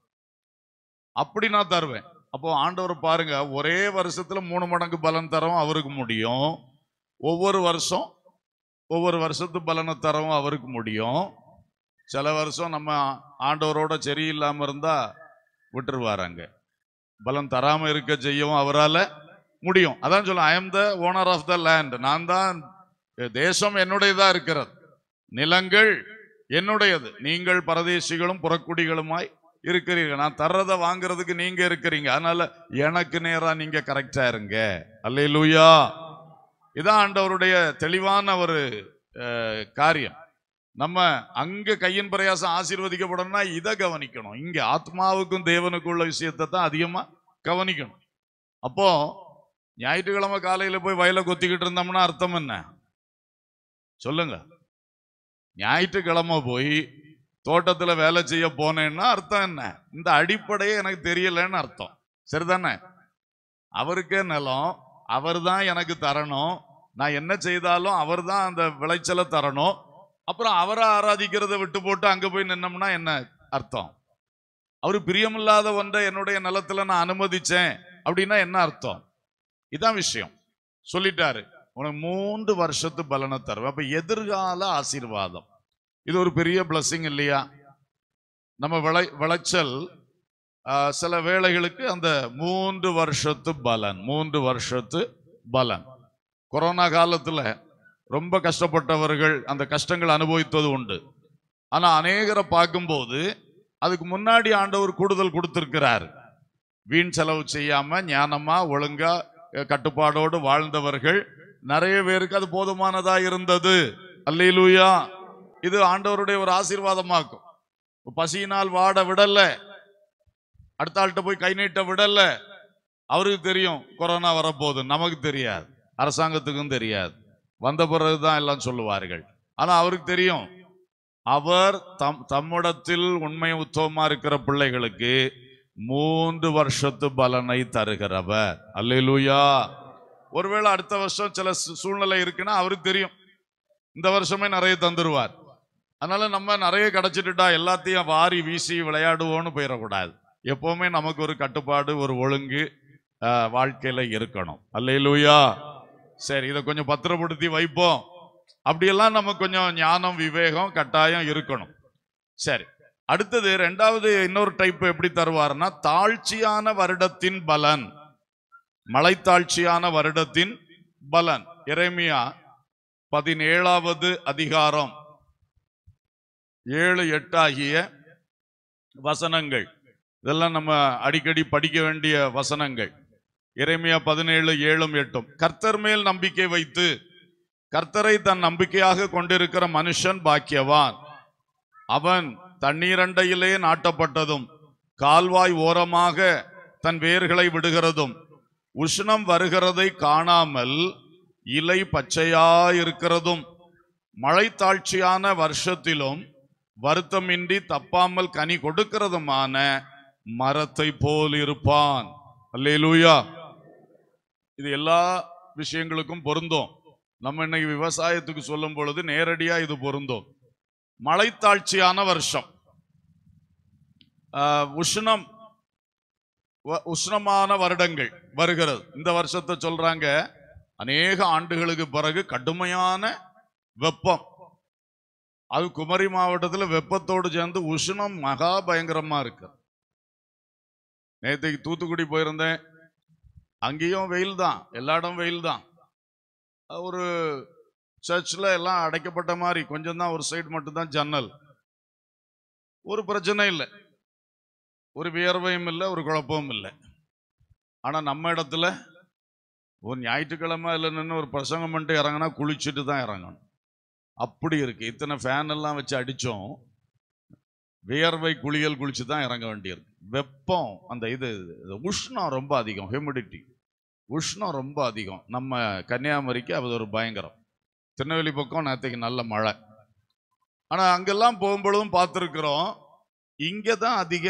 அப்படி நான் தருவேன் அப்போ ஆண்டவர் பாருங்க ஒரே வருஷத்துல மூணு மடங்கு பலன் தரவும் அவருக்கு முடியும் ஒவ்வொரு வருஷம் ஒவ்வொரு வருஷத்து பலனை தரவும் அவருக்கு முடியும் சில வருஷம் நம்ம ஆண்டவரோட சரியில்லாம இருந்தால் விட்டுருவாராங்க பலம் தராமல் இருக்க செய்யவும் அவரால் முடியும் அதான் சொல்ல I am the owner of the land நான் தான் தேசம் என்னுடையதாக இருக்கிறது நிலங்கள் என்னுடையது நீங்கள் பரதேசிகளும் புறக்குடிகளுமாய் இருக்கிறீர்கள் நான் தர்றதை வாங்குறதுக்கு நீங்க இருக்கிறீங்க அதனால எனக்கு நேரா நீங்க கரெக்டா இருங்க அல்ல லூயா இதான் ஆண்டவருடைய தெளிவான ஒரு காரியம் நம்ம அங்க கையின் பிரயாசம் ஆசீர்வதிக்கப்படணும்னா இதை கவனிக்கணும் இங்க ஆத்மாவுக்கும் தேவனுக்கும் உள்ள விஷயத்தை தான் அதிகமா கவனிக்கணும் அப்போ ஞாயிற்றுக்கிழமை காலையில போய் வயலை கொத்திக்கிட்டு இருந்தோம்னா அர்த்தம் என்ன சொல்லுங்க ஞாயிற்றுக்கிழமை போய் தோட்டத்தில் வேலை செய்ய போனேன்னா அர்த்தம் என்ன இந்த அடிப்படையே எனக்கு தெரியலன்னு அர்த்தம் சரிதானே அவருக்கே நிலம் அவர் தான் எனக்கு தரணும் நான் என்ன செய்தாலும் அவர் தான் அந்த விளைச்சலை தரணும் அப்புறம் அவரை ஆராதிக்கிறத விட்டு போட்டு அங்கே போய் நின்னோம்னா என்ன அர்த்தம் அவர் பிரியமில்லாத ஒன்றை என்னுடைய நிலத்தில் நான் அனுமதிச்சேன் அப்படின்னா என்ன அர்த்தம் இதான் விஷயம் சொல்லிட்டாரு உனக்கு மூன்று வருஷத்து பலனை தருவேன் அப்போ எதிர்கால ஆசீர்வாதம் இது ஒரு பெரிய பிளஸ்ஸிங் இல்லையா நம்ம விளை விளைச்சல் சில வேளைகளுக்கு அந்த மூன்று வருஷத்து பலன் மூன்று வருஷத்து பலன் கொரோனா காலத்தில் ரொம்ப கஷ்டப்பட்டவர்கள் அந்த கஷ்டங்கள் அனுபவித்தது உண்டு ஆனால் அநேகரை பார்க்கும்போது அதுக்கு முன்னாடி ஆண்டவர் கூடுதல் கொடுத்துருக்கிறார் வீண் செலவு செய்யாமல் ஞானமாக ஒழுங்காக கட்டுப்பாடோடு வாழ்ந்தவர்கள் நிறைய பேருக்கு அது போதுமானதாக இருந்தது அல்லையிலூயா இது ஆண்டவருடைய ஒரு ஆசீர்வாதமாக்கும் பசியினால் வாட விடல அடுத்த ஆள்கிட்ட போய் கை நீட்ட விடல அவருக்கு தெரியும் கொரோனா வரப்போகுது நமக்கு தெரியாது அரசாங்கத்துக்கும் தெரியாது வந்த பிறகு தான் எல்லாம் சொல்லுவார்கள் ஆனால் அவருக்கு தெரியும் அவர் தம் தம்மிடத்தில் உண்மை உத்தவமா இருக்கிற பிள்ளைகளுக்கு மூன்று வருஷத்து பலனை தருகிறவர் அல்லூயா ஒருவேளை அடுத்த வருஷம் சில சூழ்நிலை இருக்குன்னா அவருக்கு தெரியும் இந்த வருஷமே நிறைய தந்துருவார் அதனால நம்ம நிறைய கிடைச்சிட்டுட்டா எல்லாத்தையும் வாரி வீசி விளையாடுவோன்னு போயிடக்கூடாது எப்பவுமே நமக்கு ஒரு கட்டுப்பாடு ஒரு ஒழுங்கு வாழ்க்கையில இருக்கணும் அல்லையிலூயா சரி இதை கொஞ்சம் பத்திரப்படுத்தி வைப்போம் அப்படியெல்லாம் நம்ம கொஞ்சம் ஞானம் விவேகம் கட்டாயம் இருக்கணும் சரி அடுத்தது ரெண்டாவது இன்னொரு டைப் எப்படி தருவார்னா தாழ்ச்சியான வருடத்தின் பலன் மலைத்தாழ்ச்சியான வருடத்தின் பலன் இறைமையா பதினேழாவது அதிகாரம் ஏழு எட்டு ஆகிய வசனங்கள் இதெல்லாம் நம்ம அடிக்கடி படிக்க வேண்டிய வசனங்கள் இறைமையா பதினேழு ஏழும் எட்டும் கர்த்தர் மேல் நம்பிக்கை வைத்து கர்த்தரை தன் நம்பிக்கையாக கொண்டிருக்கிற மனுஷன் பாக்கியவான் அவன் தண்ணீரண்டையிலே நாட்டப்பட்டதும் கால்வாய் ஓரமாக தன் வேர்களை விடுகிறதும் உஷ்ணம் வருகிறதை காணாமல் இலை பச்சையாயிருக்கிறதும் மழைத்தாழ்ச்சியான வருஷத்திலும் வருத்தமின்றி தப்பாமல் கனி கொடுக்கிறதுமான மரத்தை போல் இருப்பான் லூயா இது எல்லா விஷயங்களுக்கும் பொருந்தும் நம்ம இன்னைக்கு விவசாயத்துக்கு சொல்லும் பொழுது நேரடியா இது பொருந்தும் மலைத்தாழ்ச்சியான வருஷம் உஷ்ணம் உஷ்ணமான வருடங்கள் வருகிறது இந்த வருஷத்தை சொல்றாங்க அநேக ஆண்டுகளுக்கு பிறகு கடுமையான வெப்பம் அது குமரி மாவட்டத்தில் வெப்பத்தோடு சேர்ந்து உஷ்ணம் மகா பயங்கரமாக இருக்கு நேற்றுக்கு தூத்துக்குடி போயிருந்தேன் அங்கேயும் வெயில் தான் எல்லா இடம் வெயில் தான் ஒரு சர்ச்சில் எல்லாம் அடைக்கப்பட்ட மாதிரி கொஞ்சம் தான் ஒரு சைடு மட்டும்தான் ஜன்னல் ஒரு பிரச்சனை இல்லை ஒரு வியர்வையும் இல்லை ஒரு குழப்பமும் இல்லை ஆனால் நம்ம இடத்துல ஒரு ஞாயிற்றுக்கிழமை இல்லை நின்று ஒரு பிரசங்கம் மட்டும் இறங்கினா குளிச்சுட்டு தான் இறங்கணும் அப்படி இருக்குது இத்தனை ஃபேன் எல்லாம் வச்சு அடித்தோம் வியர்வை குளியல் குளித்து தான் இறங்க வேண்டியிருக்கு வெப்பம் அந்த இது உஷ்ணம் ரொம்ப அதிகம் ஹியூமிடிட்டி உஷ்ணம் ரொம்ப அதிகம் நம்ம கன்னியாகுமரிக்கு அது ஒரு பயங்கரம் திருநெல்வேலி பக்கம் நேற்றுக்கு நல்ல மழை ஆனால் அங்கெல்லாம் போகும்பொழுதும் பார்த்துருக்குறோம் இங்கே தான் அதிக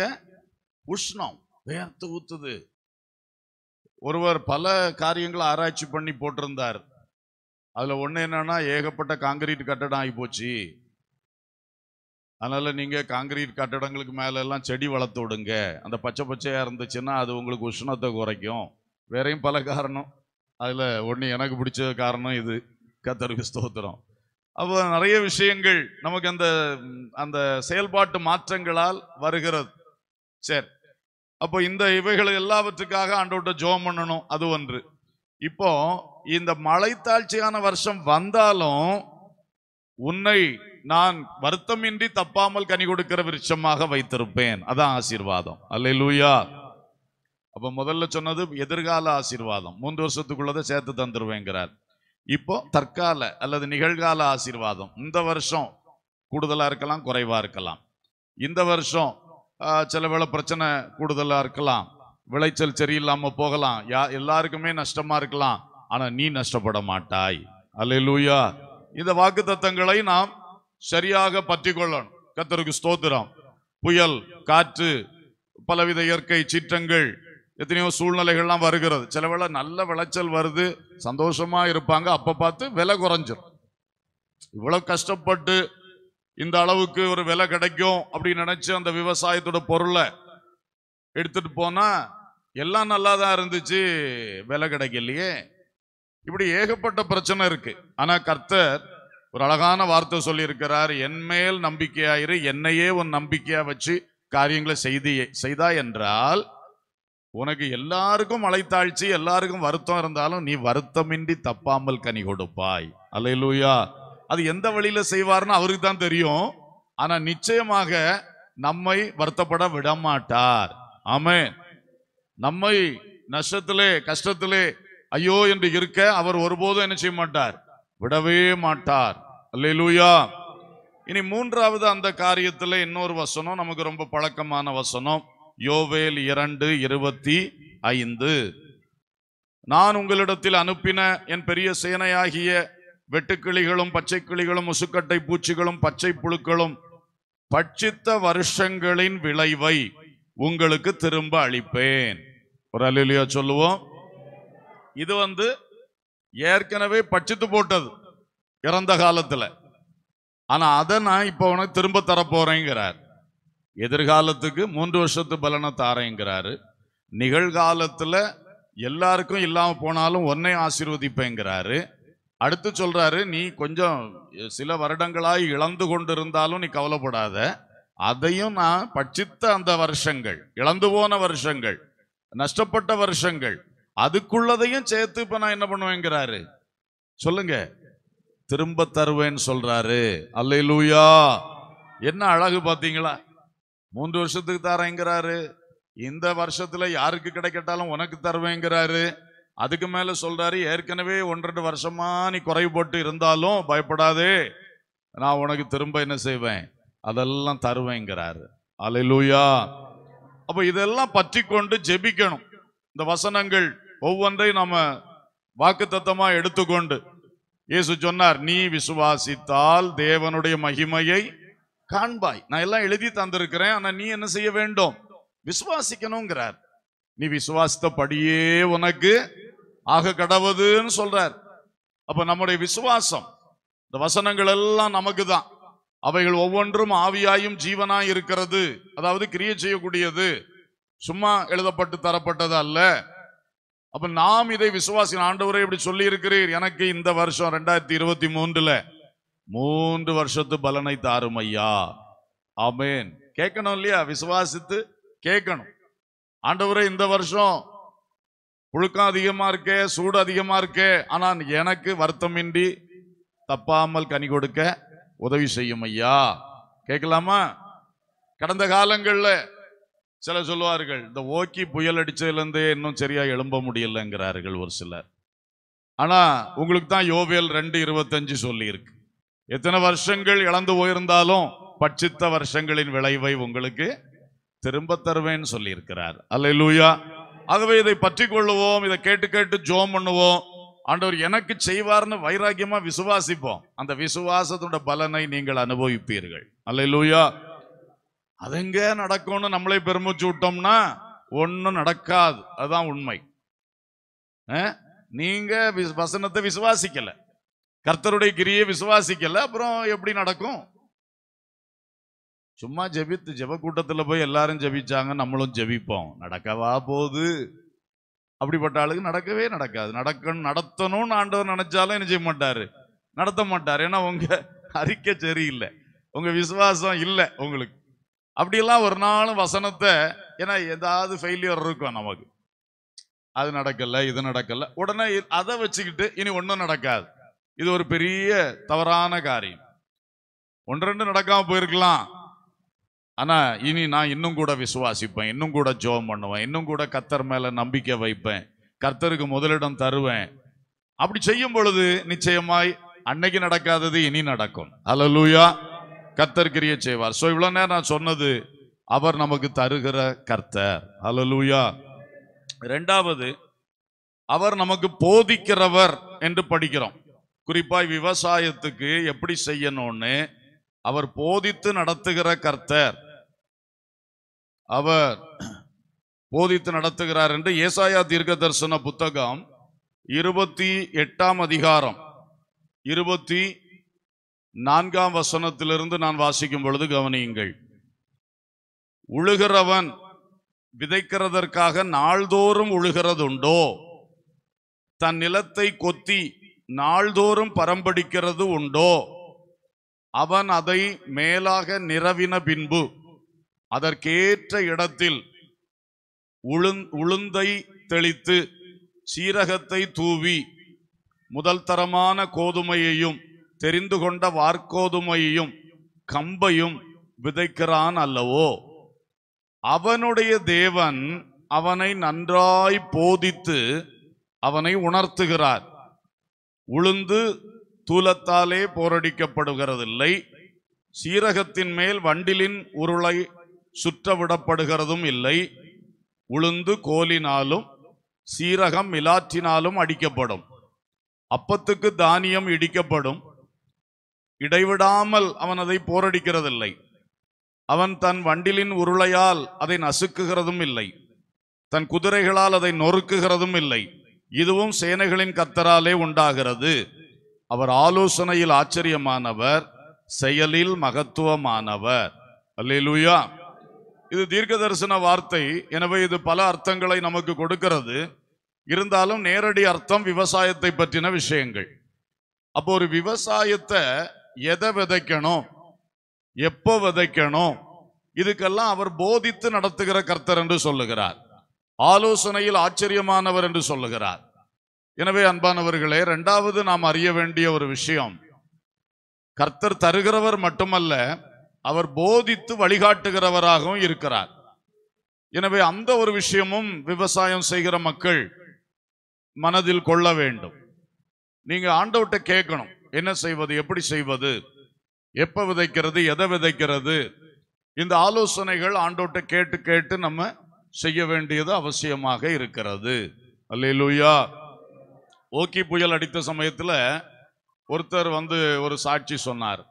உஷ்ணம் வேர்த்து ஊத்துது ஒருவர் பல காரியங்களை ஆராய்ச்சி பண்ணி போட்டிருந்தார் அதில் ஒன்று என்னன்னா ஏகப்பட்ட காங்கிரீட் கட்டடம் ஆகி போச்சு அதனால் நீங்கள் காங்கிரீட் கட்டடங்களுக்கு மேலெல்லாம் செடி வளர்த்து விடுங்க அந்த பச்சை பச்சையாக இருந்துச்சுன்னா அது உங்களுக்கு உஷ்ணத்தை குறைக்கும் வேறையும் பல காரணம் அதில் ஒன்று எனக்கு பிடிச்ச காரணம் இது கத்தருக்கு ஸ்தோத்திரம் அப்போ நிறைய விஷயங்கள் நமக்கு அந்த அந்த செயல்பாட்டு மாற்றங்களால் வருகிறது சரி அப்போ இந்த இவைகளை எல்லாவற்றுக்காக ஆண்டோட்ட ஜோம் பண்ணணும் அது ஒன்று இப்போ இந்த தாழ்ச்சியான வருஷம் வந்தாலும் உன்னை நான் வருத்தமின்றி தப்பாமல் கனி கொடுக்கிற விருட்சமாக வைத்திருப்பேன் அதான் ஆசீர்வாதம் அல்ல லூயா அப்ப முதல்ல சொன்னது எதிர்கால ஆசீர்வாதம் மூன்று வருஷத்துக்குள்ளதை சேர்த்து தந்துருவேங்கிறார் இப்போ தற்கால அல்லது நிகழ்கால ஆசீர்வாதம் இந்த வருஷம் கூடுதலா இருக்கலாம் குறைவா இருக்கலாம் இந்த வருஷம் சில வேளை பிரச்சனை கூடுதலா இருக்கலாம் விளைச்சல் சரியில்லாமல் போகலாம் யா எல்லாருக்குமே நஷ்டமாக இருக்கலாம் ஆனால் நீ நஷ்டப்பட மாட்டாய் அல்லூயா இந்த வாக்கு தத்தங்களை நாம் சரியாக பற்றி கொள்ளணும் கத்தருக்கு ஸ்தோத்திரம் புயல் காற்று பலவித இயற்கை சீற்றங்கள் எத்தனையோ சூழ்நிலைகள்லாம் வருகிறது சில வேளை நல்ல விளைச்சல் வருது சந்தோஷமா இருப்பாங்க அப்போ பார்த்து விலை குறைஞ்சிரும் இவ்வளோ கஷ்டப்பட்டு இந்த அளவுக்கு ஒரு விலை கிடைக்கும் அப்படின்னு நினச்சி அந்த விவசாயத்தோட பொருளை எடுத்துட்டு போனால் எல்லாம் நல்லா தான் இருந்துச்சு விலை கிடைக்கலையே இப்படி ஏகப்பட்ட பிரச்சனை இருக்கு ஆனா கர்த்தர் ஒரு அழகான வார்த்தை சொல்லியிருக்கிறார் என் மேல் நம்பிக்கையாயிரு என்னையே உன் நம்பிக்கையா வச்சு காரியங்களை செய்தி செய்தா என்றால் உனக்கு எல்லாருக்கும் மலைத்தாழ்ச்சி எல்லாருக்கும் வருத்தம் இருந்தாலும் நீ வருத்தமின்றி தப்பாமல் கனி கொடுப்பாய் அலையலூயா அது எந்த வழியில செய்வார்னு அவருக்கு தான் தெரியும் ஆனா நிச்சயமாக நம்மை வருத்தப்பட விடமாட்டார் ஆமேன் நம்மை நஷ்டத்திலே கஷ்டத்திலே ஐயோ என்று இருக்க அவர் ஒருபோதும் என்ன செய்ய மாட்டார் விடவே மாட்டார் அல்லா இனி மூன்றாவது அந்த காரியத்தில் இன்னொரு வசனம் நமக்கு ரொம்ப பழக்கமான வசனம் யோவேல் இரண்டு இருபத்தி ஐந்து நான் உங்களிடத்தில் அனுப்பின என் பெரிய சேனையாகிய வெட்டுக்கிளிகளும் பச்சை கிளிகளும் முசுக்கட்டை பூச்சிகளும் பச்சை புழுக்களும் பட்சித்த வருஷங்களின் விளைவை உங்களுக்கு திரும்ப அளிப்பேன் ஒரு அலிலியா சொல்லுவோம் இது வந்து ஏற்கனவே பட்சித்து போட்டது இறந்த காலத்தில் ஆனா அதை நான் இப்போ உனக்கு திரும்ப தரப்போறேங்கிறார் எதிர்காலத்துக்கு மூன்று வருஷத்து பலனை தாரேங்கிறாரு நிகழ்காலத்தில் எல்லாருக்கும் இல்லாமல் போனாலும் ஒன்னை ஆசீர்வதிப்பேங்கிறாரு அடுத்து சொல்றாரு நீ கொஞ்சம் சில வருடங்களாய் இழந்து இருந்தாலும் நீ கவலைப்படாத அதையும் நான் பட்சித்த அந்த வருஷங்கள் இழந்து போன வருஷங்கள் நஷ்டப்பட்ட வருஷங்கள் அதுக்குள்ளதையும் சேர்த்து இப்போ நான் என்ன பண்ணுவேங்கிறாரு சொல்லுங்க திரும்ப தருவேன்னு சொல்றாரு அல்லை லூயா என்ன அழகு பார்த்தீங்களா மூன்று வருஷத்துக்கு தரேங்கிறாரு இந்த வருஷத்துல யாருக்கு கிடைக்கட்டாலும் உனக்கு தருவேங்கிறாரு அதுக்கு மேல சொல்றாரு ஏற்கனவே ஒன்றரை வருஷமா நீ போட்டு இருந்தாலும் பயப்படாதே நான் உனக்கு திரும்ப என்ன செய்வேன் அதெல்லாம் தருவேங்கிறாரு லூயா அப்போ இதெல்லாம் பற்றி கொண்டு ஜெபிக்கணும் இந்த வசனங்கள் ஒவ்வொன்றையும் நம்ம வாக்குத்தத்தமாக எடுத்துக்கொண்டு இயேசு சொன்னார் நீ விசுவாசித்தால் தேவனுடைய மகிமையை காண்பாய் நான் எல்லாம் எழுதி தந்திருக்கிறேன் ஆனால் நீ என்ன செய்ய வேண்டும் விசுவாசிக்கணுங்கிறார் நீ விசுவாசித்தபடியே உனக்கு ஆக கடவுதுன்னு சொல்றார் அப்ப நம்முடைய விசுவாசம் இந்த வசனங்கள் எல்லாம் நமக்கு தான் அவைகள் ஒவ்வொன்றும் ஆவியாயும் ஜீவனாய் இருக்கிறது அதாவது கிரியை செய்யக்கூடியது சும்மா எழுதப்பட்டு தரப்பட்டது அல்ல அப்ப நாம் இதை விசுவாசின் ஆண்டவரை இப்படி சொல்லி இருக்கிறீர் எனக்கு இந்த வருஷம் ரெண்டாயிரத்தி இருபத்தி மூன்றுல மூன்று வருஷத்து பலனை தாரும் ஐயா ஆமேன் கேட்கணும் இல்லையா விசுவாசித்து கேட்கணும் ஆண்டவரே இந்த வருஷம் புழுக்கம் அதிகமா இருக்கே சூடு அதிகமா இருக்கே ஆனால் எனக்கு வருத்தமின்றி தப்பாமல் கனி கொடுக்க உதவி செய்யும் ஐயா கேட்கலாமா கடந்த காலங்களில் சில சொல்லுவார்கள் இந்த ஓக்கி புயல் அடித்ததுலேருந்தே இன்னும் சரியாக எழும்ப முடியலங்கிறார்கள் ஒரு சிலர் ஆனால் உங்களுக்கு தான் யோவியல் ரெண்டு இருபத்தஞ்சு சொல்லியிருக்கு எத்தனை வருஷங்கள் இழந்து போயிருந்தாலும் பட்சித்த வருஷங்களின் விளைவை உங்களுக்கு திரும்ப தருவேன்னு சொல்லியிருக்கிறார் அல்ல லூயா ஆகவே இதை பற்றி கொள்ளுவோம் இதை கேட்டு கேட்டு ஜோம் பண்ணுவோம் ஆண்டவர் எனக்கு செய்வார்னு வைராக்கியமா விசுவாசிப்போம் அந்த விசுவாசத்தோட பலனை நீங்கள் அனுபவிப்பீர்கள் அல்ல லூயா அதெங்க நடக்கும்னு நம்மளே பெருமிச்சு விட்டோம்னா ஒன்றும் நடக்காது அதுதான் உண்மை நீங்க வசனத்தை விசுவாசிக்கல கர்த்தருடைய கிரியை விசுவாசிக்கல அப்புறம் எப்படி நடக்கும் சும்மா ஜெபித்து ஜெப கூட்டத்தில் போய் எல்லாரும் ஜெபிச்சாங்க நம்மளும் ஜெபிப்போம் நடக்கவா போகுது அப்படிப்பட்ட ஆளுக்கு நடக்கவே நடக்காது நடக்கணும் நடத்தணும்னு ஆண்டவர் நினைச்சாலும் என்ன செய்ய மாட்டாரு நடத்த மாட்டார் ஏன்னா உங்க அறிக்கை சரியில்லை உங்க விசுவாசம் இல்லை உங்களுக்கு அப்படியெல்லாம் ஒரு நாளும் வசனத்தை ஏன்னா ஏதாவது ஃபெயிலியர் இருக்கும் நமக்கு அது நடக்கல இது நடக்கல உடனே அதை வச்சுக்கிட்டு இனி ஒன்றும் நடக்காது இது ஒரு பெரிய தவறான காரியம் ஒன்று ரெண்டு நடக்காம போயிருக்கலாம் ஆனால் இனி நான் இன்னும் கூட விசுவாசிப்பேன் இன்னும் கூட ஜோம் பண்ணுவேன் இன்னும் கூட கத்தர் மேலே நம்பிக்கை வைப்பேன் கர்த்தருக்கு முதலிடம் தருவேன் அப்படி செய்யும் பொழுது நிச்சயமாய் அன்னைக்கு நடக்காதது இனி நடக்கும் அலலூயா கர்த்தர் கிரிய செய்வார் ஸோ இவ்வளோ நேரம் நான் சொன்னது அவர் நமக்கு தருகிற கர்த்தர் அலலூயா ரெண்டாவது அவர் நமக்கு போதிக்கிறவர் என்று படிக்கிறோம் குறிப்பாக விவசாயத்துக்கு எப்படி செய்யணும்னு அவர் போதித்து நடத்துகிற கர்த்தர் அவர் போதித்து நடத்துகிறார் என்று ஏசாயா தீர்க்க தரிசன புத்தகம் இருபத்தி எட்டாம் அதிகாரம் இருபத்தி நான்காம் வசனத்திலிருந்து நான் வாசிக்கும் பொழுது கவனியுங்கள் உழுகிறவன் விதைக்கிறதற்காக நாள்தோறும் உழுகிறதுண்டோ தன் நிலத்தை கொத்தி நாள்தோறும் பரம்படிக்கிறது உண்டோ அவன் அதை மேலாக நிறவின பின்பு அதற்கேற்ற இடத்தில் உளுந்தை தெளித்து சீரகத்தை தூவி முதல் தரமான கோதுமையையும் தெரிந்து கொண்ட வார்கோதுமையையும் கம்பையும் விதைக்கிறான் அல்லவோ அவனுடைய தேவன் அவனை நன்றாய் போதித்து அவனை உணர்த்துகிறார் உளுந்து தூலத்தாலே போரடிக்கப்படுகிறதில்லை சீரகத்தின் மேல் வண்டிலின் உருளை சுற்ற விடப்படுகிறதும் இல்லை உளுந்து கோலினாலும் சீரகம் இலாற்றினாலும் அடிக்கப்படும் அப்பத்துக்கு தானியம் இடிக்கப்படும் இடைவிடாமல் அவன் அதை போரடிக்கிறதில்லை அவன் தன் வண்டிலின் உருளையால் அதை நசுக்குகிறதும் இல்லை தன் குதிரைகளால் அதை நொறுக்குகிறதும் இல்லை இதுவும் சேனைகளின் கத்தராலே உண்டாகிறது அவர் ஆலோசனையில் ஆச்சரியமானவர் செயலில் மகத்துவமானவர் அல்லேலுயா இது தீர்க்க தரிசன வார்த்தை எனவே இது பல அர்த்தங்களை நமக்கு கொடுக்கிறது இருந்தாலும் நேரடி அர்த்தம் விவசாயத்தை பற்றின விஷயங்கள் அப்போ ஒரு விவசாயத்தை எதை விதைக்கணும் எப்போ விதைக்கணும் இதுக்கெல்லாம் அவர் போதித்து நடத்துகிற கர்த்தர் என்று சொல்லுகிறார் ஆலோசனையில் ஆச்சரியமானவர் என்று சொல்லுகிறார் எனவே அன்பானவர்களே ரெண்டாவது நாம் அறிய வேண்டிய ஒரு விஷயம் கர்த்தர் தருகிறவர் மட்டுமல்ல அவர் போதித்து வழிகாட்டுகிறவராகவும் இருக்கிறார் எனவே அந்த ஒரு விஷயமும் விவசாயம் செய்கிற மக்கள் மனதில் கொள்ள வேண்டும் நீங்க ஆண்டவட்ட கேட்கணும் என்ன செய்வது எப்படி செய்வது எப்ப விதைக்கிறது எதை விதைக்கிறது இந்த ஆலோசனைகள் ஆண்டோட்ட கேட்டு கேட்டு நம்ம செய்ய வேண்டியது அவசியமாக இருக்கிறது அல்லா ஓக்கி புயல் அடித்த சமயத்தில் ஒருத்தர் வந்து ஒரு சாட்சி சொன்னார்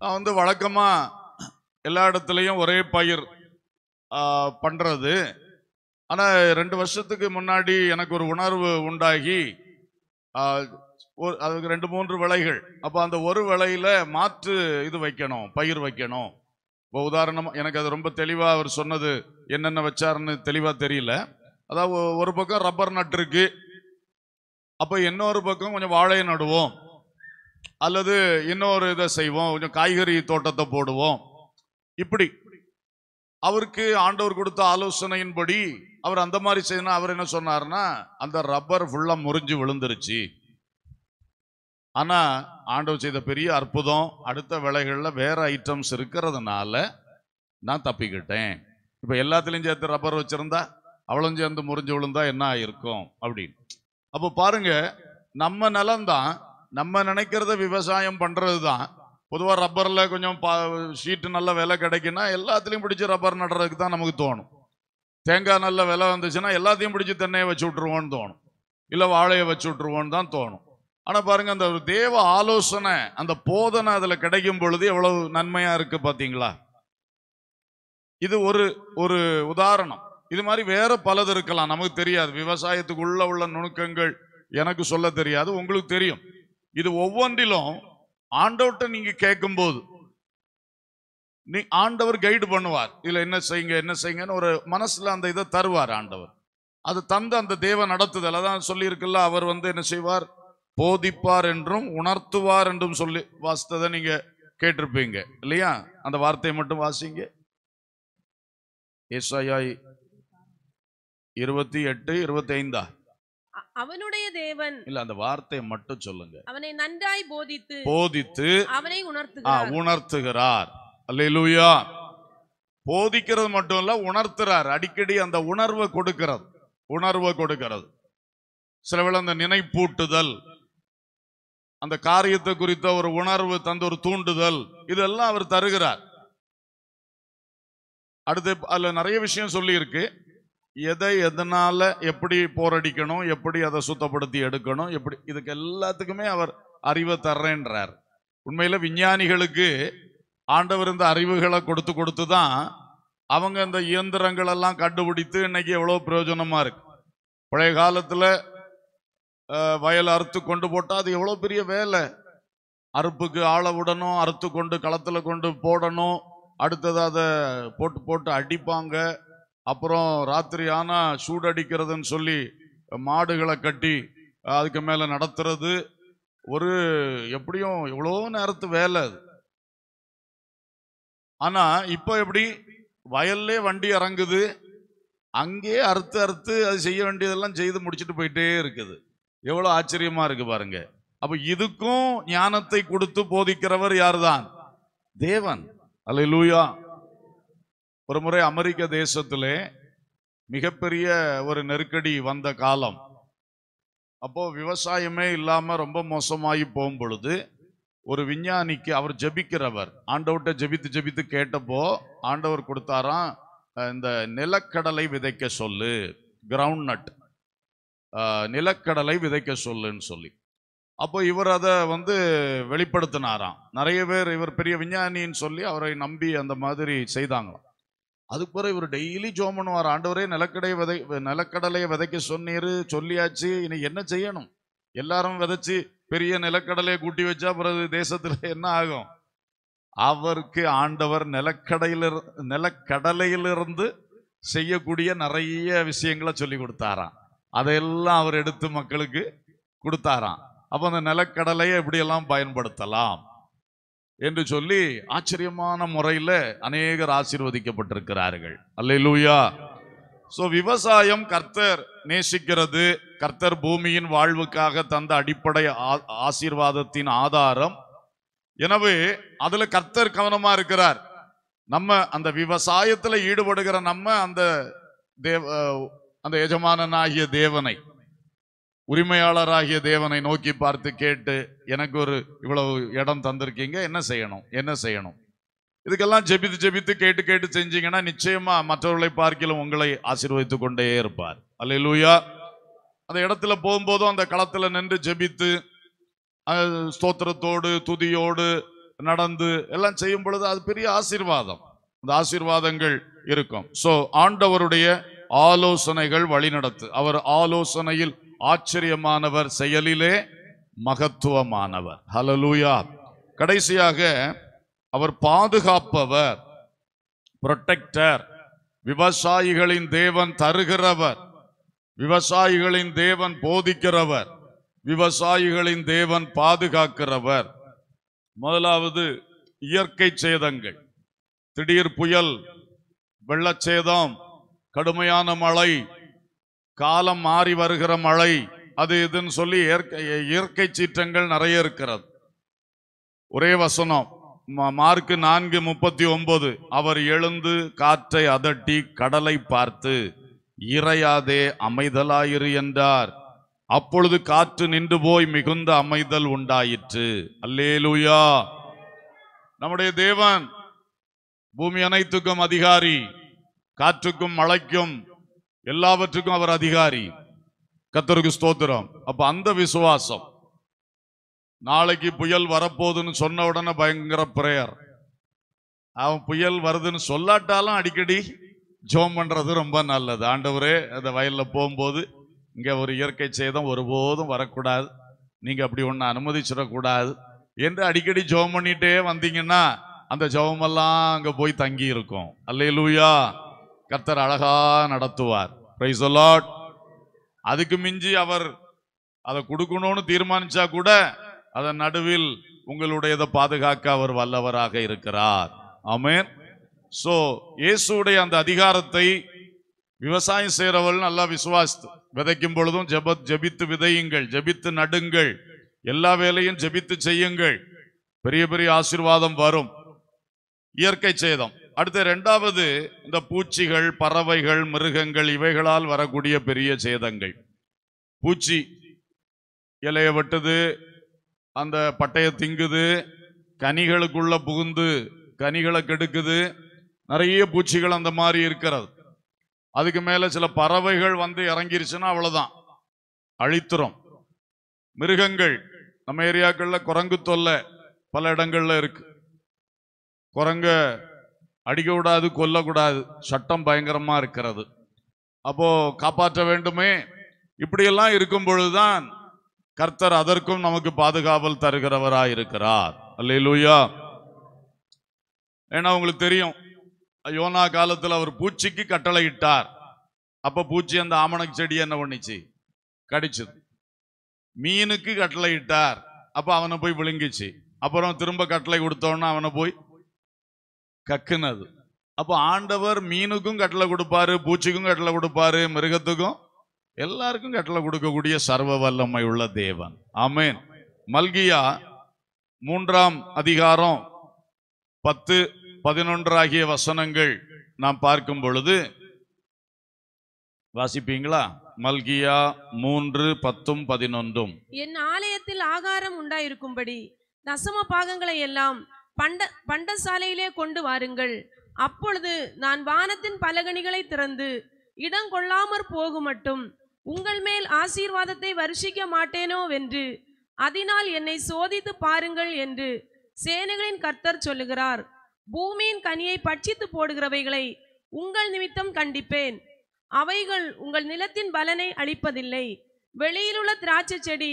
நான் வந்து வழக்கமாக எல்லா இடத்துலையும் ஒரே பயிர் பண்ணுறது ஆனால் ரெண்டு வருஷத்துக்கு முன்னாடி எனக்கு ஒரு உணர்வு உண்டாகி ஒரு அதுக்கு ரெண்டு மூன்று விலைகள் அப்போ அந்த ஒரு விலையில் மாற்று இது வைக்கணும் பயிர் வைக்கணும் இப்போ உதாரணமாக எனக்கு அது ரொம்ப தெளிவாக அவர் சொன்னது என்னென்ன வச்சாருன்னு தெளிவாக தெரியல அதாவது ஒரு பக்கம் ரப்பர் நட்டு இருக்கு அப்போ இன்னொரு பக்கம் கொஞ்சம் வாழையை நடுவோம் அல்லது இன்னொரு இதை செய்வோம் கொஞ்சம் காய்கறி தோட்டத்தை போடுவோம் இப்படி அவருக்கு ஆண்டவர் கொடுத்த ஆலோசனையின்படி அவர் அந்த மாதிரி செய்யணும் அவர் என்ன சொன்னார்னா அந்த ரப்பர் ஃபுல்லாக முறிஞ்சு விழுந்துருச்சு ஆனால் ஆண்டவர் செய்த பெரிய அற்புதம் அடுத்த விலைகளில் வேற ஐட்டம்ஸ் இருக்கிறதுனால நான் தப்பிக்கிட்டேன் இப்போ எல்லாத்துலேயும் சேர்த்து ரப்பர் வச்சுருந்தா அவளும் சேர்ந்து முறிஞ்சு விழுந்தா என்ன ஆயிருக்கும் அப்படின்னு அப்போ பாருங்க நம்ம நிலம்தான் நம்ம நினைக்கிறத விவசாயம் பண்ணுறது தான் பொதுவாக ரப்பரில் கொஞ்சம் பா ஷீட்டு நல்ல விலை கிடைக்குன்னா எல்லாத்துலேயும் பிடிச்சி ரப்பர் நடுறதுக்கு தான் நமக்கு தோணும் தேங்காய் நல்ல விலை வந்துச்சுன்னா எல்லாத்தையும் பிடிச்சி தென்னையை வச்சு விட்ருவோன்னு தோணும் இல்லை வாழையை வச்சு விட்ருவோன்னு தான் தோணும் ஆனால் பாருங்கள் அந்த ஒரு தேவ ஆலோசனை அந்த போதனை அதில் கிடைக்கும் பொழுது எவ்வளவு நன்மையாக இருக்குது பார்த்தீங்களா இது ஒரு ஒரு உதாரணம் இது மாதிரி வேற பலது இருக்கலாம் நமக்கு தெரியாது விவசாயத்துக்குள்ளே உள்ள நுணுக்கங்கள் எனக்கு சொல்ல தெரியாது உங்களுக்கு தெரியும் இது ஒவ்வொன்றிலும் ஆண்டவர்கிட்ட நீங்க கேட்கும் போது நீ ஆண்டவர் கைடு பண்ணுவார் இல்லை என்ன செய்யுங்க என்ன செய்யுங்கன்னு ஒரு மனசில் அந்த இதை தருவார் ஆண்டவர் அது தந்து அந்த தேவ நடத்துதல் அதான் சொல்லியிருக்குல்ல அவர் வந்து என்ன செய்வார் போதிப்பார் என்றும் உணர்த்துவார் என்றும் சொல்லி வாசித்ததை நீங்க கேட்டிருப்பீங்க இல்லையா அந்த வார்த்தையை மட்டும் வாசிங்க இருபத்தி எட்டு இருபத்தி ஐந்தா அவனுடைய தேவன் இல்ல அந்த வார்த்தையை மட்டும் சொல்லுங்க அவனை நன்றாய் போதித்து போதித்து அவனை உணர்த்துகிறார் உணர்த்துகிறார் அல்லேலூயா போதிக்கிறது மட்டும் இல்ல உணர்த்துறார் அடிக்கடி அந்த உணர்வை கொடுக்கிறது உணர்வை கொடுக்கிறது சிலவில் அந்த நினைப்பூட்டுதல் அந்த காரியத்தை குறித்த ஒரு உணர்வு தந்த ஒரு தூண்டுதல் இதெல்லாம் அவர் தருகிறார் அடுத்து அதுல நிறைய விஷயம் சொல்லி இருக்கு எதை எதனால் எப்படி போரடிக்கணும் எப்படி அதை சுத்தப்படுத்தி எடுக்கணும் எப்படி இதுக்கு எல்லாத்துக்குமே அவர் அறிவை தர்றேன்றார் உண்மையில் விஞ்ஞானிகளுக்கு ஆண்டவர் இந்த அறிவுகளை கொடுத்து கொடுத்து தான் அவங்க இந்த இயந்திரங்கள் எல்லாம் கண்டுபிடித்து இன்னைக்கு எவ்வளோ பிரயோஜனமாக இருக்கு பழைய காலத்தில் வயல் அறுத்து கொண்டு போட்டால் அது எவ்வளோ பெரிய வேலை அறுப்புக்கு ஆளை விடணும் அறுத்து கொண்டு களத்தில் கொண்டு போடணும் அடுத்தது அதை போட்டு போட்டு அடிப்பாங்க அப்புறம் ராத்திரி ஆனால் சூடடிக்கிறதுன்னு சொல்லி மாடுகளை கட்டி அதுக்கு மேலே நடத்துறது ஒரு எப்படியும் எவ்வளோ நேரத்து வேலை அது ஆனால் இப்போ எப்படி வயல்லே வண்டி இறங்குது அங்கேயே அறுத்து அறுத்து அது செய்ய வேண்டியதெல்லாம் செய்து முடிச்சுட்டு போயிட்டே இருக்குது எவ்வளோ ஆச்சரியமாக இருக்குது பாருங்க அப்போ இதுக்கும் ஞானத்தை கொடுத்து போதிக்கிறவர் யார் தான் தேவன் அல்ல லூயா ஒரு முறை அமெரிக்க தேசத்திலே மிகப்பெரிய ஒரு நெருக்கடி வந்த காலம் அப்போது விவசாயமே இல்லாமல் ரொம்ப மோசமாகி போகும் பொழுது ஒரு விஞ்ஞானிக்கு அவர் ஜபிக்கிறவர் ஆண்டவர்கிட்ட ஜபித்து ஜபித்து கேட்டப்போ ஆண்டவர் கொடுத்தாராம் இந்த நிலக்கடலை விதைக்க சொல்லு கிரவுண்ட் நட் நிலக்கடலை விதைக்க சொல்லுன்னு சொல்லி அப்போ இவர் அதை வந்து வெளிப்படுத்தினாராம் நிறைய பேர் இவர் பெரிய விஞ்ஞானின்னு சொல்லி அவரை நம்பி அந்த மாதிரி செய்தாங்களாம் அதுக்கு பிறகு இவர் டெய்லி ஜோம் பண்ணுவார் ஆண்டவரே நிலக்கடை விதை நிலக்கடலையை விதைக்க சொன்னீர் சொல்லியாச்சு இனி என்ன செய்யணும் எல்லாரும் விதைச்சு பெரிய நிலக்கடலையை கூட்டி வச்சா பிறகு தேசத்தில் என்ன ஆகும் அவருக்கு ஆண்டவர் நிலக்கடையில நிலக்கடலையிலிருந்து செய்யக்கூடிய நிறைய விஷயங்களை சொல்லி கொடுத்தாராம் அதையெல்லாம் அவர் எடுத்து மக்களுக்கு கொடுத்தாராம் அப்போ அந்த நிலக்கடலையை எப்படியெல்லாம் பயன்படுத்தலாம் என்று சொல்லி ஆச்சரியமான முறையில் அநேகர் ஆசீர்வதிக்கப்பட்டிருக்கிறார்கள் அல்லூயா ஸோ விவசாயம் கர்த்தர் நேசிக்கிறது கர்த்தர் பூமியின் வாழ்வுக்காக தந்த அடிப்படை ஆசீர்வாதத்தின் ஆதாரம் எனவே அதில் கர்த்தர் கவனமா இருக்கிறார் நம்ம அந்த விவசாயத்தில் ஈடுபடுகிற நம்ம அந்த தேவ அந்த எஜமானனாகிய தேவனை உரிமையாளராகிய தேவனை நோக்கி பார்த்து கேட்டு எனக்கு ஒரு இவ்வளவு இடம் தந்திருக்கீங்க என்ன செய்யணும் என்ன செய்யணும் இதுக்கெல்லாம் ஜெபித்து ஜெபித்து கேட்டு கேட்டு செஞ்சீங்கன்னா நிச்சயமா மற்றவர்களை பார்க்கலும் உங்களை ஆசீர்வதித்துக் கொண்டே இருப்பார் அல்ல லூயா அந்த இடத்துல போகும்போதும் அந்த களத்தில் நின்று ஜெபித்து ஸ்தோத்திரத்தோடு துதியோடு நடந்து எல்லாம் செய்யும் பொழுது அது பெரிய ஆசீர்வாதம் அந்த ஆசீர்வாதங்கள் இருக்கும் ஸோ ஆண்டவருடைய ஆலோசனைகள் வழிநடத்து அவர் ஆலோசனையில் ஆச்சரியமானவர் செயலிலே மகத்துவமானவர் ஹலலூயா கடைசியாக அவர் பாதுகாப்பவர் புரொட்டெக்டர் விவசாயிகளின் தேவன் தருகிறவர் விவசாயிகளின் தேவன் போதிக்கிறவர் விவசாயிகளின் தேவன் பாதுகாக்கிறவர் முதலாவது இயற்கை சேதங்கள் திடீர் புயல் வெள்ளச்சேதம் கடுமையான மழை காலம் மாறி வருகிற மழை அது இதுன்னு சொல்லி இயற்கை சீற்றங்கள் நிறைய இருக்கிறது ஒரே வசனம் மார்க்கு நான்கு முப்பத்தி ஒன்பது அவர் எழுந்து காற்றை அதட்டி கடலை பார்த்து இறையாதே அமைதலாயிரு என்றார் அப்பொழுது காற்று நின்று போய் மிகுந்த அமைதல் உண்டாயிற்று அல்லேலூயா நம்முடைய தேவன் பூமி அனைத்துக்கும் அதிகாரி காற்றுக்கும் மழைக்கும் எல்லாவற்றுக்கும் அவர் அதிகாரி கத்தருக்கு ஸ்தோத்திரம் அப்ப அந்த விசுவாசம் நாளைக்கு புயல் வரப்போகுதுன்னு சொன்ன உடனே பயங்கர பிரேயர் அவன் புயல் வருதுன்னு சொல்லாட்டாலும் அடிக்கடி ஜோம் பண்றது ரொம்ப நல்லது ஆண்டவரே அந்த வயல்ல போகும்போது இங்க ஒரு இயற்கை சேதம் ஒருபோதும் வரக்கூடாது நீங்க அப்படி ஒன்று அனுமதிச்சிடக்கூடாது என்று அடிக்கடி ஜோம் பண்ணிட்டே வந்தீங்கன்னா அந்த ஜபமெல்லாம் அங்கே போய் தங்கி இருக்கும் அல்லையிலூயா கர்த்தர் அழகா நடத்துவார் ப்ரைஸ் அலாட் அதுக்கு மிஞ்சி அவர் அதை கொடுக்கணும்னு தீர்மானிச்சா கூட அதன் நடுவில் உங்களுடையதை பாதுகாக்க அவர் வல்லவராக இருக்கிறார் ஆமேன் சோ இயேசுடைய அந்த அதிகாரத்தை விவசாயம் செய்கிறவள் நல்லா விசுவாசித்து விதைக்கும் பொழுதும் ஜப ஜபித்து விதையுங்கள் ஜபித்து நடுங்கள் எல்லா வேலையும் ஜபித்து செய்யுங்கள் பெரிய பெரிய ஆசிர்வாதம் வரும் இயற்கை சேதம் அடுத்து ரெண்டாவது இந்த பூச்சிகள் பறவைகள் மிருகங்கள் இவைகளால் வரக்கூடிய பெரிய சேதங்கள் பூச்சி இலையை வெட்டுது அந்த பட்டையை திங்குது கனிகளுக்குள்ள புகுந்து கனிகளை கெடுக்குது நிறைய பூச்சிகள் அந்த மாதிரி இருக்கிறது அதுக்கு மேலே சில பறவைகள் வந்து இறங்கிருச்சுன்னா அவ்வளோதான் அழித்துறோம் மிருகங்கள் நம்ம ஏரியாக்களில் குரங்கு தொல்லை பல இடங்கள்ல இருக்கு குரங்க அடிக்கக்கூடாது கொல்லக்கூடாது சட்டம் பயங்கரமாக இருக்கிறது அப்போது காப்பாற்ற வேண்டுமே இப்படியெல்லாம் இருக்கும் பொழுதுதான் கர்த்தர் அதற்கும் நமக்கு பாதுகாவல் தருகிறவராக இருக்கிறார் அல்லையிலூயா ஏன்னா உங்களுக்கு தெரியும் யோனா காலத்தில் அவர் பூச்சிக்கு கட்டளை இட்டார் அப்போ பூச்சி அந்த ஆமணக்கு செடி என்ன பண்ணிச்சு கடிச்சது மீனுக்கு கட்டளை இட்டார் அப்போ அவனை போய் விழுங்கிச்சு அப்புறம் திரும்ப கட்டளை கொடுத்தோன்னா அவனை போய் கக்குனது அப்போ ஆண்டவர் மீனுக்கும் கட்டளை கொடுப்பாரு பூச்சிக்கும் கட்டளை கொடுப்பாரு மிருகத்துக்கும் எல்லாருக்கும் கட்டளை கொடுக்கக்கூடிய சர்வ வல்லமை உள்ள தேவன் ஆமேன் மல்கியா மூன்றாம் அதிகாரம் பத்து பதினொன்று ஆகிய வசனங்கள் நாம் பார்க்கும் பொழுது வாசிப்பீங்களா மல்கியா மூன்று பத்தும் பதினொன்றும் என் ஆலயத்தில் ஆகாரம் உண்டாயிருக்கும்படி தசம பாகங்களை எல்லாம் பண்ட பண்டசாலையிலே கொண்டு வாருங்கள் அப்பொழுது நான் வானத்தின் பலகணிகளை திறந்து இடம் கொள்ளாமற் மட்டும் உங்கள் மேல் ஆசீர்வாதத்தை வருஷிக்க மாட்டேனோ வென்று அதனால் என்னை சோதித்து பாருங்கள் என்று சேனைகளின் கர்த்தர் சொல்லுகிறார் பூமியின் கனியை பட்சித்து போடுகிறவைகளை உங்கள் நிமித்தம் கண்டிப்பேன் அவைகள் உங்கள் நிலத்தின் பலனை அளிப்பதில்லை வெளியிலுள்ள திராட்சை செடி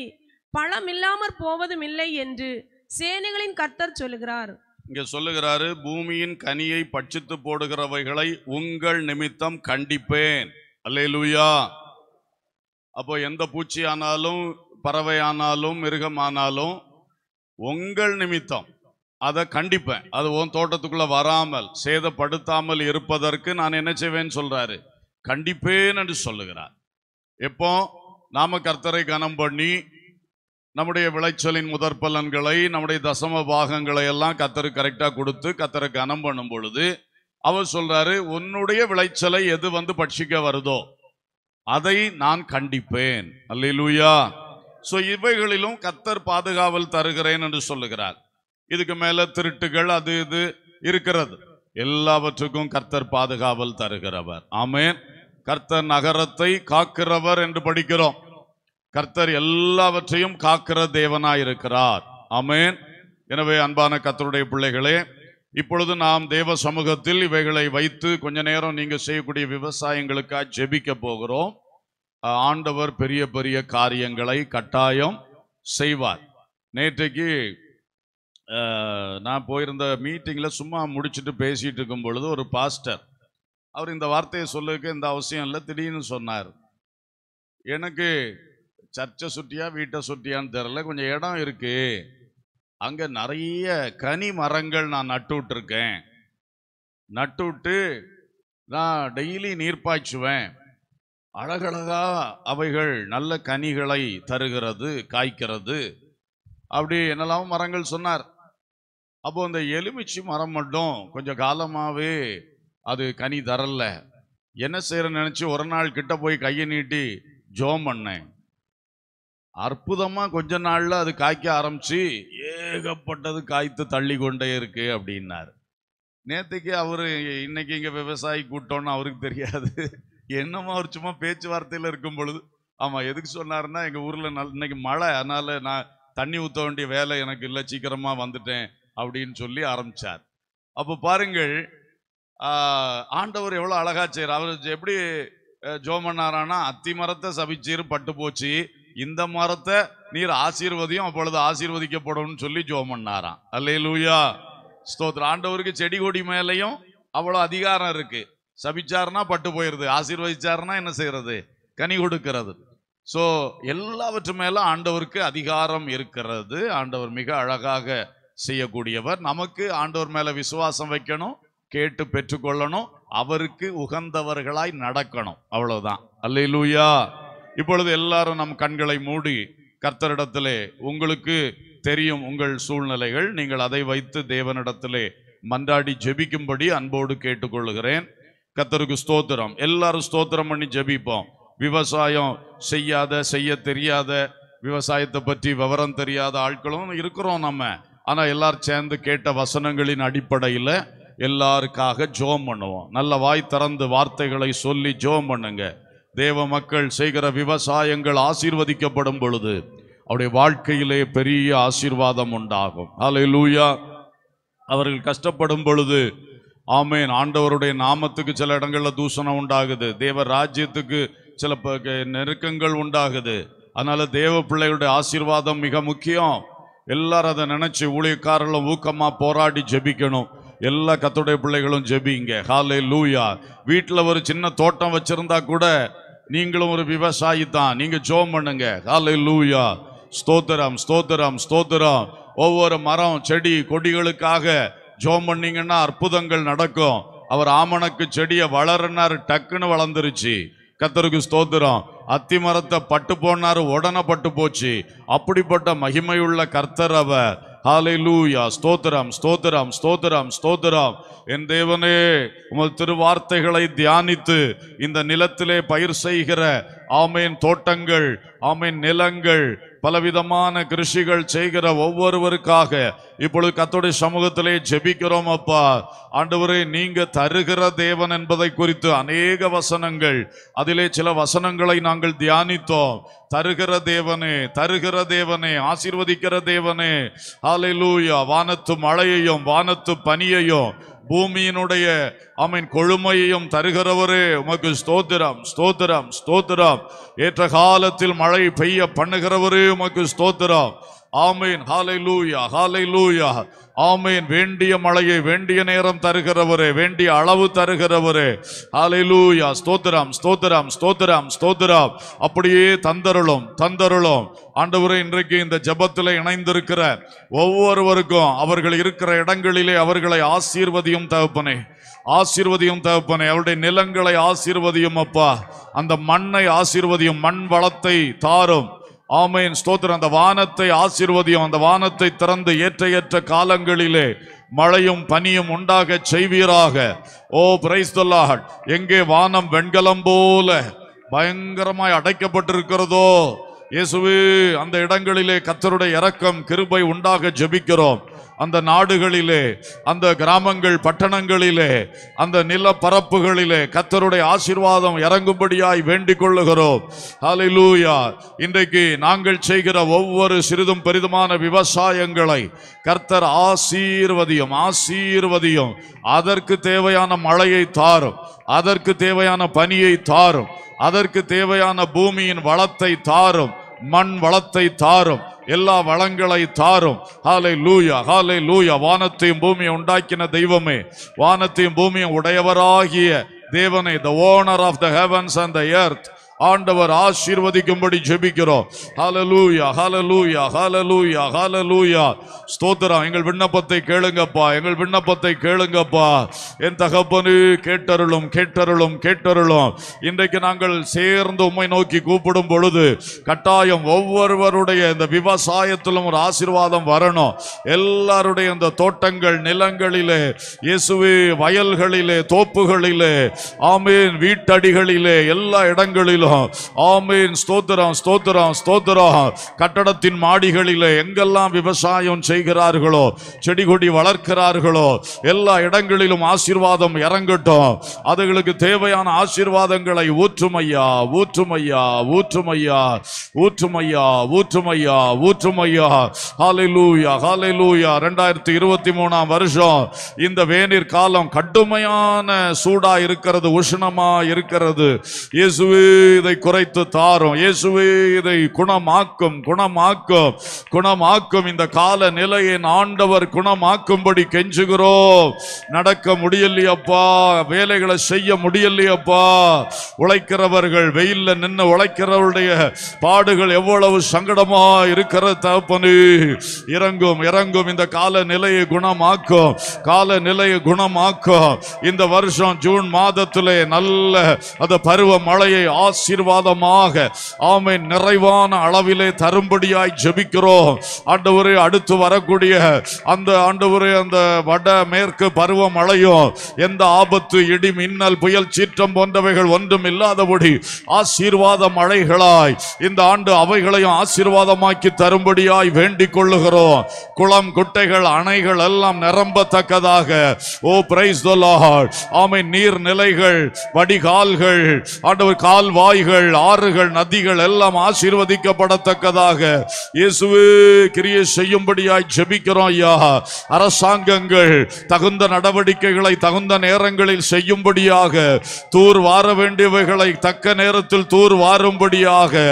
பழம் இல்லாமற் போவதும் இல்லை என்று சேனைகளின் கர்த்தர் சொல்லுகிறார் இங்க சொல்லுகிறாரு பூமியின் கனியை பட்சித்து போடுகிறவைகளை உங்கள் நிமித்தம் கண்டிப்பேன் அல்லே லூயா அப்போ எந்த பூச்சி ஆனாலும் பறவை ஆனாலும் மிருகம் ஆனாலும் உங்கள் நிமித்தம் அதை கண்டிப்பேன் அது உன் தோட்டத்துக்குள்ள வராமல் சேதப்படுத்தாமல் இருப்பதற்கு நான் என்ன செய்வேன்னு சொல்றாரு கண்டிப்பேன் என்று சொல்லுகிறார் எப்போ நாம கர்த்தரை கனம் பண்ணி நம்முடைய விளைச்சலின் முதற் பலன்களை நம்முடைய தசம பாகங்களை எல்லாம் கத்தரு கரெக்டாக கொடுத்து கத்தரை கனம் பண்ணும் பொழுது அவர் சொல்றாரு உன்னுடைய விளைச்சலை எது வந்து பட்சிக்க வருதோ அதை நான் கண்டிப்பேன் அல்லூயா ஸோ இவைகளிலும் கத்தர் பாதுகாவல் தருகிறேன் என்று சொல்லுகிறார் இதுக்கு மேல திருட்டுகள் அது இது இருக்கிறது எல்லாவற்றுக்கும் கர்த்தர் பாதுகாவல் தருகிறவர் ஆமேன் கர்த்தர் நகரத்தை காக்கிறவர் என்று படிக்கிறோம் கர்த்தர் எல்லாவற்றையும் காக்கிற தேவனாயிருக்கிறார் அமேன் எனவே அன்பான கர்த்தருடைய பிள்ளைகளே இப்பொழுது நாம் தேவ சமூகத்தில் இவைகளை வைத்து கொஞ்ச நேரம் நீங்கள் செய்யக்கூடிய விவசாயங்களுக்காக ஜெபிக்க போகிறோம் ஆண்டவர் பெரிய பெரிய காரியங்களை கட்டாயம் செய்வார் நேற்றைக்கு நான் போயிருந்த மீட்டிங்கில் சும்மா முடிச்சுட்டு பேசிகிட்டு இருக்கும் பொழுது ஒரு பாஸ்டர் அவர் இந்த வார்த்தையை சொல்லுக்கு இந்த அவசியம் இல்லை திடீர்னு சொன்னார் எனக்கு சர்ச்சை சுற்றியா வீட்டை சுற்றியான்னு தெரில கொஞ்சம் இடம் இருக்குது அங்கே நிறைய கனி மரங்கள் நான் நட்டு விட்டுருக்கேன் நட்டு விட்டு நான் டெய்லி நீர்ப்பாய்ச்சுவேன் அழகழகா அவைகள் நல்ல கனிகளை தருகிறது காய்க்கிறது அப்படி என்னெல்லாம் மரங்கள் சொன்னார் அப்போ அந்த எலுமிச்சி மரம் மட்டும் கொஞ்சம் காலமாகவே அது கனி தரல என்ன செய்யற நினச்சி ஒரு நாள் கிட்ட போய் கையை நீட்டி ஜோம் பண்ணேன் அற்புதமாக கொஞ்ச நாளில் அது காய்க்க ஆரம்பித்து ஏகப்பட்டது காய்த்து தள்ளி கொண்டே இருக்கு அப்படின்னார் நேற்றுக்கு அவர் இன்னைக்கு இங்கே விவசாயி கூட்டம்னு அவருக்கு தெரியாது என்னமோ அவர் சும்மா பேச்சுவார்த்தையில் இருக்கும் பொழுது ஆமாம் எதுக்கு சொன்னார்னா எங்கள் ஊரில் நல் இன்னைக்கு மழை அதனால் நான் தண்ணி ஊற்ற வேண்டிய வேலை எனக்கு இல்லை சீக்கிரமாக வந்துட்டேன் அப்படின்னு சொல்லி ஆரம்பித்தார் அப்போ பாருங்கள் ஆண்டவர் எவ்வளோ அழகாக செய்கிறார் அவர் எப்படி ஜோமன்னாரானா அத்தி மரத்தை சபிச்சீர் பட்டு போச்சு இந்த மரத்தை நீர் ஆசீர்வதியும் அப்பொழுது ஆசீர்வதிக்கப்படும் சொல்லி ஜோம் பண்ணாராம் அல்லே லூயா ஸ்தோத்ரா ஆண்டவருக்கு செடி கொடி மேலையும் அவ்வளோ அதிகாரம் இருக்கு சபிச்சாருன்னா பட்டு போயிடுது ஆசீர்வதிச்சாருன்னா என்ன செய்யறது கனி கொடுக்கிறது ஸோ எல்லாவற்று மேலும் ஆண்டவருக்கு அதிகாரம் இருக்கிறது ஆண்டவர் மிக அழகாக செய்யக்கூடியவர் நமக்கு ஆண்டவர் மேலே விசுவாசம் வைக்கணும் கேட்டு பெற்றுக்கொள்ளணும் அவருக்கு உகந்தவர்களாய் நடக்கணும் அவ்வளோதான் அல்லையிலூயா இப்பொழுது எல்லாரும் நம் கண்களை மூடி கர்த்தரிடத்திலே உங்களுக்கு தெரியும் உங்கள் சூழ்நிலைகள் நீங்கள் அதை வைத்து தேவனிடத்திலே மன்றாடி ஜெபிக்கும்படி அன்போடு கேட்டுக்கொள்கிறேன் கத்தருக்கு ஸ்தோத்திரம் எல்லாரும் ஸ்தோத்திரம் பண்ணி ஜெபிப்போம் விவசாயம் செய்யாத செய்ய தெரியாத விவசாயத்தை பற்றி விவரம் தெரியாத ஆட்களும் இருக்கிறோம் நம்ம ஆனால் எல்லாரும் சேர்ந்து கேட்ட வசனங்களின் அடிப்படையில் எல்லாருக்காக ஜோம் பண்ணுவோம் நல்ல வாய் திறந்து வார்த்தைகளை சொல்லி ஜோம் பண்ணுங்கள் தேவ மக்கள் செய்கிற விவசாயங்கள் ஆசீர்வதிக்கப்படும் பொழுது அவருடைய வாழ்க்கையிலே பெரிய ஆசீர்வாதம் உண்டாகும் அலை லூயா அவர்கள் கஷ்டப்படும் பொழுது ஆமேன் ஆண்டவருடைய நாமத்துக்கு சில இடங்களில் தூஷணம் உண்டாகுது தேவ ராஜ்யத்துக்கு சில நெருக்கங்கள் உண்டாகுது அதனால் தேவ பிள்ளைகளுடைய ஆசீர்வாதம் மிக முக்கியம் எல்லாரும் அதை நினச்சி ஊழியக்காரர்களும் ஊக்கமாக போராடி ஜெபிக்கணும் எல்லா கத்துடைய பிள்ளைகளும் ஜெபிங்க ஹாலே லூயா வீட்டில் ஒரு சின்ன தோட்டம் வச்சுருந்தா கூட நீங்களும் ஒரு விவசாயி தான் நீங்க ஜோம் பண்ணுங்க காலை லூயா ஸ்தோத்திரம் ஸ்தோத்திரம் ஸ்தோத்திரம் ஒவ்வொரு மரம் செடி கொடிகளுக்காக ஜோம் பண்ணீங்கன்னா அற்புதங்கள் நடக்கும் அவர் ஆமணக்கு செடியை வளருனாரு டக்குன்னு வளர்ந்துருச்சு கத்தருக்கு ஸ்தோத்திரம் அத்தி மரத்தை பட்டு போனாரு உடனே பட்டு போச்சு அப்படிப்பட்ட மகிமையுள்ள கர்த்தர் அவர் ஹாலைலூயா ஸ்தோத்திரம் ஸ்தோத்திரம் ஸ்தோத்திரம் ஸ்தோத்திரம் என் தேவனே உமது திருவார்த்தைகளை தியானித்து இந்த நிலத்திலே பயிர் செய்கிற ஆமேன் தோட்டங்கள் ஆமேன் நிலங்கள் பலவிதமான கிருஷிகள் செய்கிற ஒவ்வொருவருக்காக இப்பொழுது கத்தோடைய சமூகத்திலே ஜெபிக்கிறோம் அப்பா ஆண்டவரே நீங்க தருகிற தேவன் என்பதை குறித்து அநேக வசனங்கள் அதிலே சில வசனங்களை நாங்கள் தியானித்தோம் தருகிற தேவனே தருகிற தேவனே ஆசீர்வதிக்கிற தேவனே லூயா வானத்து மழையையும் வானத்து பனியையும் பூமியினுடைய ஆமீன் கொழுமையையும் தருகிறவரே உமக்கு ஸ்தோத்திரம் ஸ்தோத்திரம் ஸ்தோத்திரம் ஏற்ற காலத்தில் மழை பெய்ய பண்ணுகிறவரே உமக்கு ஸ்தோத்திரம் ஆமேன் ஹாலை லூயா ஹாலை லூயா ஆமேன் வேண்டிய மழையை வேண்டிய நேரம் தருகிறவரே வேண்டிய அளவு தருகிறவரே ஹாலை லூயா ஸ்தோத்திரம் ஸ்தோத்திரம் ஸ்தோத்திரம் ஸ்தோத்திரம் அப்படியே தந்தருளும் தந்தருளும் ஆண்டவரே இன்றைக்கு இந்த ஜபத்தில் இணைந்திருக்கிற ஒவ்வொருவருக்கும் அவர்கள் இருக்கிற இடங்களிலே அவர்களை ஆசீர்வதியும் தகப்பனே ஆசீர்வதியும் தகப்பனே அவருடைய நிலங்களை ஆசீர்வதியும் அப்பா அந்த மண்ணை ஆசீர்வதியும் மண் வளத்தை தாரும் ஆமையின் ஸ்தோத்திரம் அந்த வானத்தை ஆசிர்வதியும் அந்த வானத்தை திறந்து ஏற்ற ஏற்ற காலங்களிலே மழையும் பனியும் உண்டாக செய்வீராக ஓ பிரைஸ்தொல்லாக எங்கே வானம் வெண்கலம் போல பயங்கரமாய் அடைக்கப்பட்டிருக்கிறதோ இயேசுவே அந்த இடங்களிலே கத்தருடைய இறக்கம் கிருபை உண்டாக ஜெபிக்கிறோம் அந்த நாடுகளிலே அந்த கிராமங்கள் பட்டணங்களிலே அந்த நில பரப்புகளிலே கத்தருடைய ஆசீர்வாதம் இறங்கும்படியாய் வேண்டிக் கொள்ளுகிறோம் இன்றைக்கு நாங்கள் செய்கிற ஒவ்வொரு சிறிதும் பெரிதுமான விவசாயங்களை கர்த்தர் ஆசீர்வதியும் ஆசீர்வதியும் அதற்கு தேவையான மழையை தாரும் அதற்கு தேவையான பனியை தாரும் அதற்கு தேவையான பூமியின் வளத்தை தாரும் மண் வளத்தை தாரும் எல்லா வளங்களை தாரும் ஹாலை லூயா ஹாலை லூயா வானத்தையும் பூமியை உண்டாக்கின தெய்வமே வானத்தையும் பூமியும் உடையவராகிய தேவனை the owner of the heavens and the earth ஆண்டவர் ஆசீர்வதிக்கும்படி ஜெபிக்கிறோம் ஹலலூயா ஹலலூயா ஹலலூயா ஹலலூயா ஸ்தோத்திரம் எங்கள் விண்ணப்பத்தை கேளுங்கப்பா எங்கள் விண்ணப்பத்தை கேளுங்கப்பா என் தகப்பனு கேட்டருளும் கேட்டருளும் கேட்டருளும் இன்றைக்கு நாங்கள் சேர்ந்து உண்மை நோக்கி கூப்பிடும் பொழுது கட்டாயம் ஒவ்வொருவருடைய இந்த விவசாயத்திலும் ஒரு ஆசீர்வாதம் வரணும் எல்லாருடைய இந்த தோட்டங்கள் நிலங்களிலே இயேசுவி வயல்களிலே தோப்புகளிலே ஆமீன் வீட்டடிகளிலே எல்லா இடங்களிலும் ஆமீன் ஸ்தோத்திரம் ஸ்தோத்திரம் ஸ்தோத்திரம் கட்டடத்தின் மாடிகளில் எங்கெல்லாம் விவசாயம் செய்கிறார்களோ செடி கொடி வளர்க்கிறார்களோ எல்லா இடங்களிலும் ஆசீர்வாதம் இறங்கட்டும் அதுகளுக்கு தேவையான ஆசீர்வாதங்களை ஊற்றுமையா ஊற்றுமையா ஊற்றுமையா ஊற்றுமையா ஊற்றுமையா ஊற்றுமையா ஹாலிலூயா ஹாலிலூயா ரெண்டாயிரத்தி இருபத்தி மூணாம் வருஷம் இந்த வேநீர் காலம் கடுமையான சூடா இருக்கிறது உஷ்ணமா இருக்கிறது இயேசுவே இதை குறைத்து தாரும் இயேசுவே இதை குணமாக்கும் குணமாக்கும் குணமாக்கும் இந்த கால நிலையின் ஆண்டவர் குணமாக்கும்படி கெஞ்சுகிறோம் நடக்க முடியலையப்பா வேலைகளை செய்ய முடியலையப்பா உழைக்கிறவர்கள் வெயில்ல நின்று உழைக்கிறவருடைய பாடுகள் எவ்வளவு சங்கடமா இருக்கிற தகப்பனு இறங்கும் இறங்கும் இந்த கால நிலையை குணமாக்கும் கால நிலையை குணமாக்கும் இந்த வருஷம் ஜூன் மாதத்திலே நல்ல அந்த பருவ மழையை ஆசை ஆசீர்வாதமாக ஆமை நிறைவான அளவிலே தரும்படியாய் ஜபிக்கிறோம் ஆண்டவரே அடுத்து வரக்கூடிய அந்த ஆண்டவரே அந்த வட மேற்கு மழையும் எந்த ஆபத்து இடி மின்னல் புயல் சீற்றம் போன்றவைகள் ஒன்றும் இல்லாதபடி ஆசீர்வாத மழைகளாய் இந்த ஆண்டு அவைகளையும் ஆசீர்வாதமாக்கி தரும்படியாய் வேண்டிக் கொள்ளுகிறோம் குளம் குட்டைகள் அணைகள் எல்லாம் நிரம்பத்தக்கதாக ஓ பிரைஸ் ஆமை நீர் நிலைகள் வடிகால்கள் ஆண்டவர் கால்வாய் வாய்கள் ஆறுகள் நதிகள் எல்லாம் ஆசீர்வதிக்கப்படத்தக்கதாக இயேசுவே கிரியை செய்யும்படியாய் ஜெபிக்கிறோம் ஐயா அரசாங்கங்கள் தகுந்த நடவடிக்கைகளை தகுந்த நேரங்களில் செய்யும்படியாக தூர் வார வேண்டியவைகளை தக்க நேரத்தில் தூர் வாரும்படியாக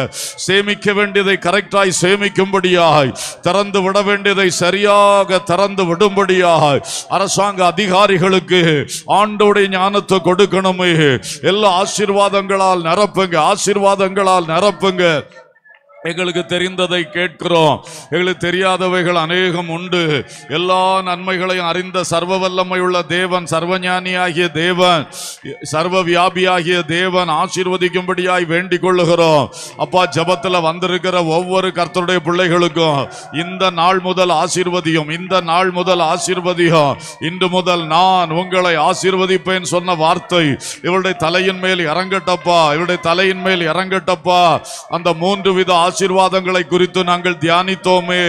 சேமிக்க வேண்டியதை கரெக்டாய் சேமிக்கும்படியாய் திறந்து விட வேண்டியதை சரியாக திறந்து விடும்படியாக அரசாங்க அதிகாரிகளுக்கு ஆண்டோடைய ஞானத்தை கொடுக்கணுமே எல்லா ஆசீர்வாதங்களால் நிரப்புங்க நிரப்புங்க ஆசீர்வாதங்களால் நிரப்புங்க எங்களுக்கு தெரிந்ததை கேட்கிறோம் எங்களுக்கு தெரியாதவைகள் அநேகம் உண்டு எல்லா நன்மைகளையும் அறிந்த சர்வ வல்லமையுள்ள தேவன் சர்வஞானியாகிய தேவன் சர்வ வியாபியாகிய தேவன் ஆசீர்வதிக்கும்படியாய் வேண்டிக் கொள்ளுகிறோம் அப்பா ஜபத்தில் வந்திருக்கிற ஒவ்வொரு கர்த்தருடைய பிள்ளைகளுக்கும் இந்த நாள் முதல் ஆசீர்வதியும் இந்த நாள் முதல் ஆசீர்வதியும் இன்று முதல் நான் உங்களை ஆசீர்வதிப்பேன் சொன்ன வார்த்தை இவருடைய தலையின் மேல் இறங்கட்டப்பா இவருடைய தலையின் மேல் இறங்கட்டப்பா அந்த மூன்று வித ஆசீர்வாதங்களை குறித்து நாங்கள் தியானித்தோமே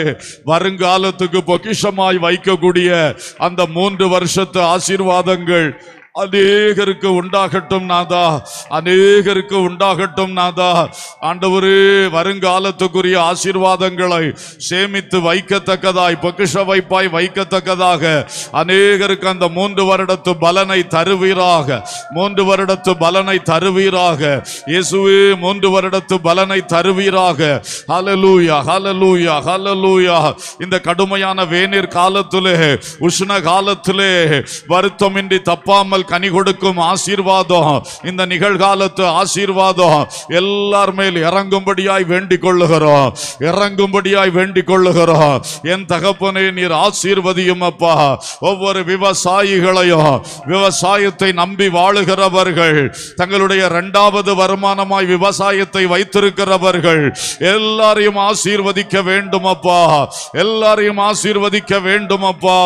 வருங்காலத்துக்கு பொக்கிஷமாய் வைக்கக்கூடிய அந்த மூன்று வருஷத்து ஆசீர்வாதங்கள் அநேகருக்கு உண்டாகட்டும் நாதா அநேகருக்கு உண்டாகட்டும் நாதா ஆண்டவரே வருங்காலத்துக்குரிய ஆசீர்வாதங்களை சேமித்து வைக்கத்தக்கதாய் பொக்கிஷ வைப்பாய் வைக்கத்தக்கதாக அநேகருக்கு அந்த மூன்று வருடத்து பலனை தருவீராக மூன்று வருடத்து பலனை தருவீராக இயேசுவே மூன்று வருடத்து பலனை தருவீராக ஹலலூயா ஹலலூயா ஹலலூயா இந்த கடுமையான வேநீர் காலத்திலே உஷ்ண காலத்திலே வருத்தமின்றி தப்பாமல் முளைத்தால் கனி கொடுக்கும் ஆசீர்வாதம் இந்த நிகழ்காலத்து ஆசீர்வாதம் எல்லார் மேல் இறங்கும்படியாய் வேண்டிக் கொள்ளுகிறோம் இறங்கும்படியாய் வேண்டிக் கொள்ளுகிறோம் என் தகப்பனே நீர் ஆசீர்வதியும் அப்பா ஒவ்வொரு விவசாயிகளையும் விவசாயத்தை நம்பி வாழுகிறவர்கள் தங்களுடைய இரண்டாவது வருமானமாய் விவசாயத்தை வைத்திருக்கிறவர்கள் எல்லாரையும் ஆசீர்வதிக்க வேண்டும் அப்பா எல்லாரையும் ஆசீர்வதிக்க வேண்டும் அப்பா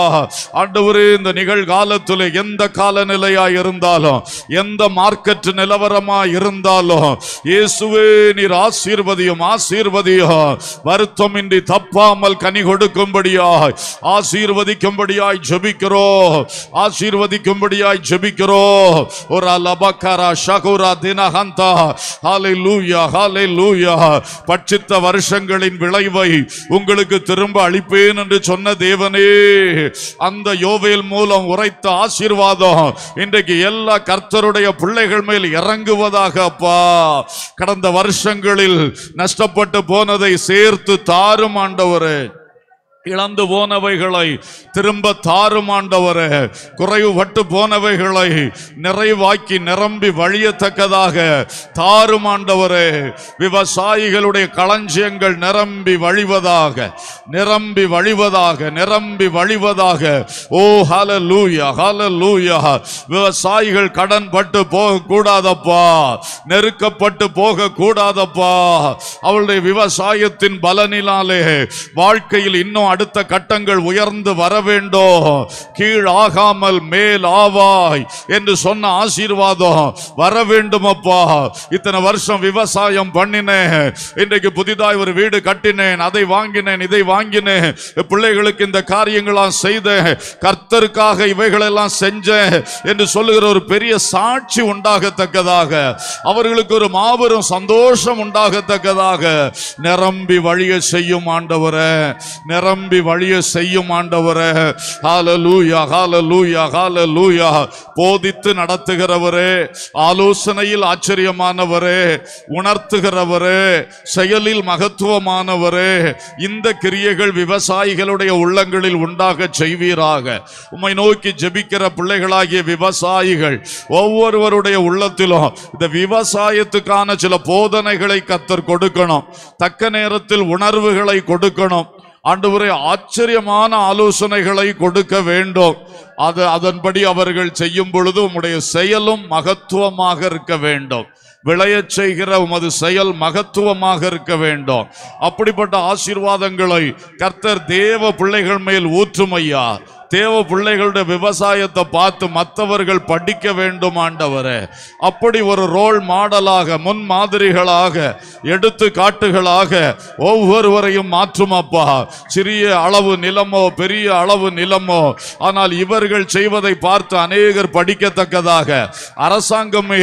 ஆண்டவரே இந்த நிகழ்காலத்தில் எந்த காலநிலை சூழ்நிலையா இருந்தாலும் எந்த மார்க்கெட் நிலவரமா இருந்தாலும் இயேசுவே நீர் ஆசீர்வதியும் ஆசீர்வதியும் வருத்தமின்றி தப்பாமல் கனி கொடுக்கும்படியாக ஆசீர்வதிக்கும்படியாய் ஜபிக்கிறோ ஆசீர்வதிக்கும்படியாய் ஜபிக்கிறோ ஒரு லபக்கரா ஷகுரா தினகந்தா ஹாலை லூயா ஹாலை லூயா பட்சித்த வருஷங்களின் விளைவை உங்களுக்கு திரும்ப அளிப்பேன் என்று சொன்ன தேவனே அந்த யோவேல் மூலம் உரைத்த ஆசீர்வாதம் இன்றைக்கு எல்லா கர்த்தருடைய பிள்ளைகள் மேல் இறங்குவதாக அப்பா கடந்த வருஷங்களில் நஷ்டப்பட்டு போனதை சேர்த்து தாரும் ஆண்டவரே இழந்து போனவைகளை திரும்ப தாரும் குறைவு குறைவுபட்டு போனவைகளை நிறைவாக்கி நிரம்பி வழியத்தக்கதாக தாரும் ஆண்டவரே விவசாயிகளுடைய களஞ்சியங்கள் நிரம்பி வழிவதாக நிரம்பி வழிவதாக நிரம்பி வழிவதாக ஓ ஹல லூயா ஹல லூயா விவசாயிகள் கடன் பட்டு போக கூடாதப்பா நெருக்கப்பட்டு போக கூடாதப்பா அவளுடைய விவசாயத்தின் பலனிலாலே வாழ்க்கையில் இன்னும் அடுத்த கட்டங்கள் உயர்ந்து வர வேண்டும் கீழ் ஆகாமல் மேல் ஆவாய் என்று சொன்ன ஆசீர்வாதம் வர வேண்டும் அப்பா இத்தனை வருஷம் விவசாயம் பண்ணினேன் இன்றைக்கு புதிதாய் ஒரு வீடு கட்டினேன் அதை வாங்கினேன் இதை வாங்கினேன் பிள்ளைகளுக்கு இந்த காரியங்களாம் செய்தேன் கர்த்தருக்காக இவைகளெல்லாம் செஞ்ச என்று சொல்லுகிற ஒரு பெரிய சாட்சி உண்டாகத்தக்கதாக அவர்களுக்கு ஒரு மாபெரும் சந்தோஷம் உண்டாகத்தக்கதாக நிரம்பி வழிய செய்யும் ஆண்டவரை நிரம்பி காண்பி வழியை செய்யும் ஆண்டவரே ஹாலலூயா ஹாலலூயா ஹாலலூயா போதித்து நடத்துகிறவரே ஆலோசனையில் ஆச்சரியமானவரே உணர்த்துகிறவரே செயலில் மகத்துவமானவரே இந்த கிரியைகள் விவசாயிகளுடைய உள்ளங்களில் உண்டாக செய்வீராக உம்மை நோக்கி ஜெபிக்கிற பிள்ளைகளாகிய விவசாயிகள் ஒவ்வொருவருடைய உள்ளத்திலும் இந்த விவசாயத்துக்கான சில போதனைகளை கத்தர் கொடுக்கணும் தக்க நேரத்தில் உணர்வுகளை கொடுக்கணும் ஆண்டவரே ஆச்சரியமான ஆலோசனைகளை கொடுக்க வேண்டும் அது அதன்படி அவர்கள் செய்யும் பொழுது உம்முடைய செயலும் மகத்துவமாக இருக்க வேண்டும் விளையச் செய்கிற உமது செயல் மகத்துவமாக இருக்க வேண்டும் அப்படிப்பட்ட ஆசீர்வாதங்களை கர்த்தர் தேவ பிள்ளைகள் மேல் ஊற்றுமையா தேவ பிள்ளைகளுடைய விவசாயத்தை பார்த்து மற்றவர்கள் படிக்க வேண்டும் ஆண்டவரே அப்படி ஒரு ரோல் மாடலாக முன் மாதிரிகளாக எடுத்து காட்டுகளாக ஒவ்வொருவரையும் மாற்றும் அப்பா சிறிய அளவு நிலமோ பெரிய அளவு நிலமோ ஆனால் இவர்கள் செய்வதை பார்த்து அநேகர் படிக்கத்தக்கதாக அரசாங்கமே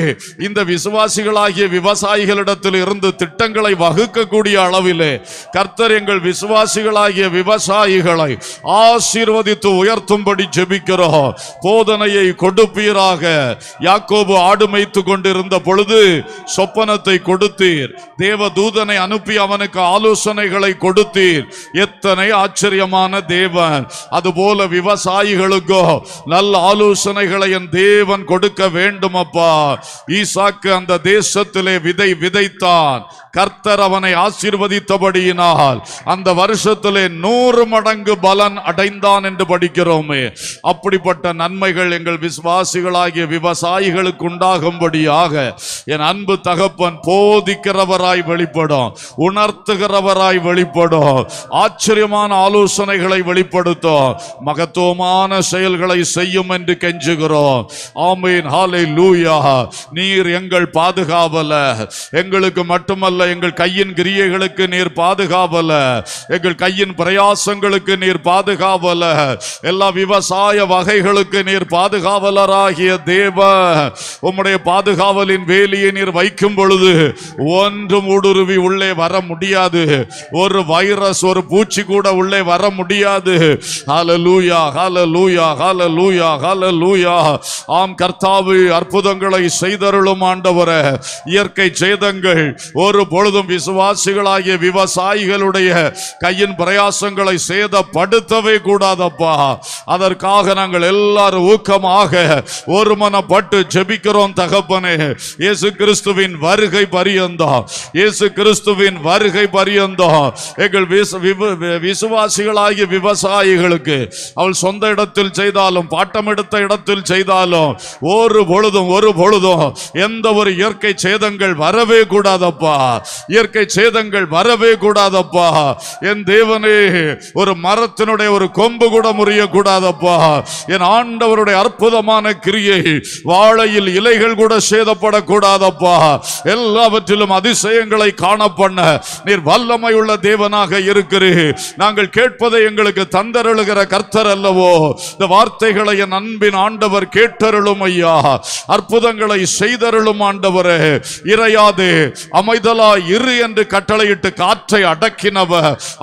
இந்த விசுவாசிகளாகிய விவசாயிகளிடத்தில் இருந்து திட்டங்களை வகுக்கக்கூடிய அளவிலே கர்த்தர் எங்கள் விசுவாசிகளாகிய விவசாயிகளை ஆசீர்வதித்து உயர் உயர்த்தும்படி ஜெபிக்கிறோம் போதனையை கொடுப்பீராக யாக்கோபு ஆடு மேய்த்து கொண்டிருந்த பொழுது சொப்பனத்தை கொடுத்தீர் தேவ தூதனை அனுப்பி அவனுக்கு ஆலோசனைகளை கொடுத்தீர் எத்தனை ஆச்சரியமான தேவன் அதுபோல விவசாயிகளுக்கோ நல்ல ஆலோசனைகளை என் தேவன் கொடுக்க வேண்டும் அப்பா ஈசாக்கு அந்த தேசத்திலே விதை விதைத்தான் கர்த்தர் அவனை ஆசீர்வதித்தபடியினால் அந்த வருஷத்திலே நூறு மடங்கு பலன் அடைந்தான் என்று படிக்கிறோம் பார்க்கிறோமே அப்படிப்பட்ட நன்மைகள் எங்கள் விசுவாசிகளாகிய விவசாயிகளுக்கு உண்டாகும்படியாக என் அன்பு தகப்பன் போதிக்கிறவராய் வெளிப்படும் உணர்த்துகிறவராய் வெளிப்படும் ஆச்சரியமான ஆலோசனைகளை வெளிப்படுத்தும் மகத்துவமான செயல்களை செய்யும் என்று கெஞ்சுகிறோம் ஆமீன் ஹாலை லூயா நீர் எங்கள் பாதுகாவல எங்களுக்கு மட்டுமல்ல எங்கள் கையின் கிரியைகளுக்கு நீர் பாதுகாவல எங்கள் கையின் பிரயாசங்களுக்கு நீர் பாதுகாவல எல்லா விவசாய வகைகளுக்கு நீர் பாதுகாவலராகிய தேவ உம்முடைய பாதுகாவலின் வேலியை நீர் வைக்கும் பொழுது ஒன்றும் ஊடுருவி உள்ளே வர முடியாது ஒரு வைரஸ் ஒரு பூச்சி கூட உள்ளே வர முடியாது ஆம் கர்த்தாவு அற்புதங்களை செய்தருளும் ஆண்டவர இயற்கை சேதங்கள் ஒரு பொழுதும் விசுவாசிகளாகிய விவசாயிகளுடைய கையின் பிரயாசங்களை சேதப்படுத்தவே கூடாதப்பா அதற்காக நாங்கள் எல்லாரும் ஊக்கமாக ஒருமனப்பட்டு ஜெபிக்கிறோம் தகப்பனே இயேசு கிறிஸ்துவின் வருகை பரியந்தோம் இயேசு கிறிஸ்துவின் வருகை பரியந்தோம் எங்கள் விசுவாசிகளாகிய விவசாயிகளுக்கு அவள் சொந்த இடத்தில் செய்தாலும் பாட்டம் எடுத்த இடத்தில் செய்தாலும் ஒரு பொழுதும் ஒரு பொழுதும் எந்த ஒரு இயற்கை சேதங்கள் வரவே கூடாதப்பா இயற்கை சேதங்கள் வரவே கூடாதப்பா என் தேவனே ஒரு மரத்தினுடைய ஒரு கொம்பு கூட முறிய கூடாதப்பா என் ஆண்டவருடைய அற்புதமான கிரியை வாழையில் இலைகள் கூட சேதப்படக்கூடாதப்பா எல்லாவற்றிலும் அதிசயங்களை காண பண்ண நீர் வல்லமை உள்ள தேவனாக இருக்கிறீர் நாங்கள் கேட்பதை எங்களுக்கு தந்தருகிற கர்த்தர் அல்லவோ இந்த வார்த்தைகளை என் அன்பின் ஆண்டவர் கேட்டருளும் ஐயா அற்புதங்களை செய்தருளும் ஆண்டவரே இறையாது அமைதலா இரு என்று கட்டளையிட்டு காற்றை அடக்கினவ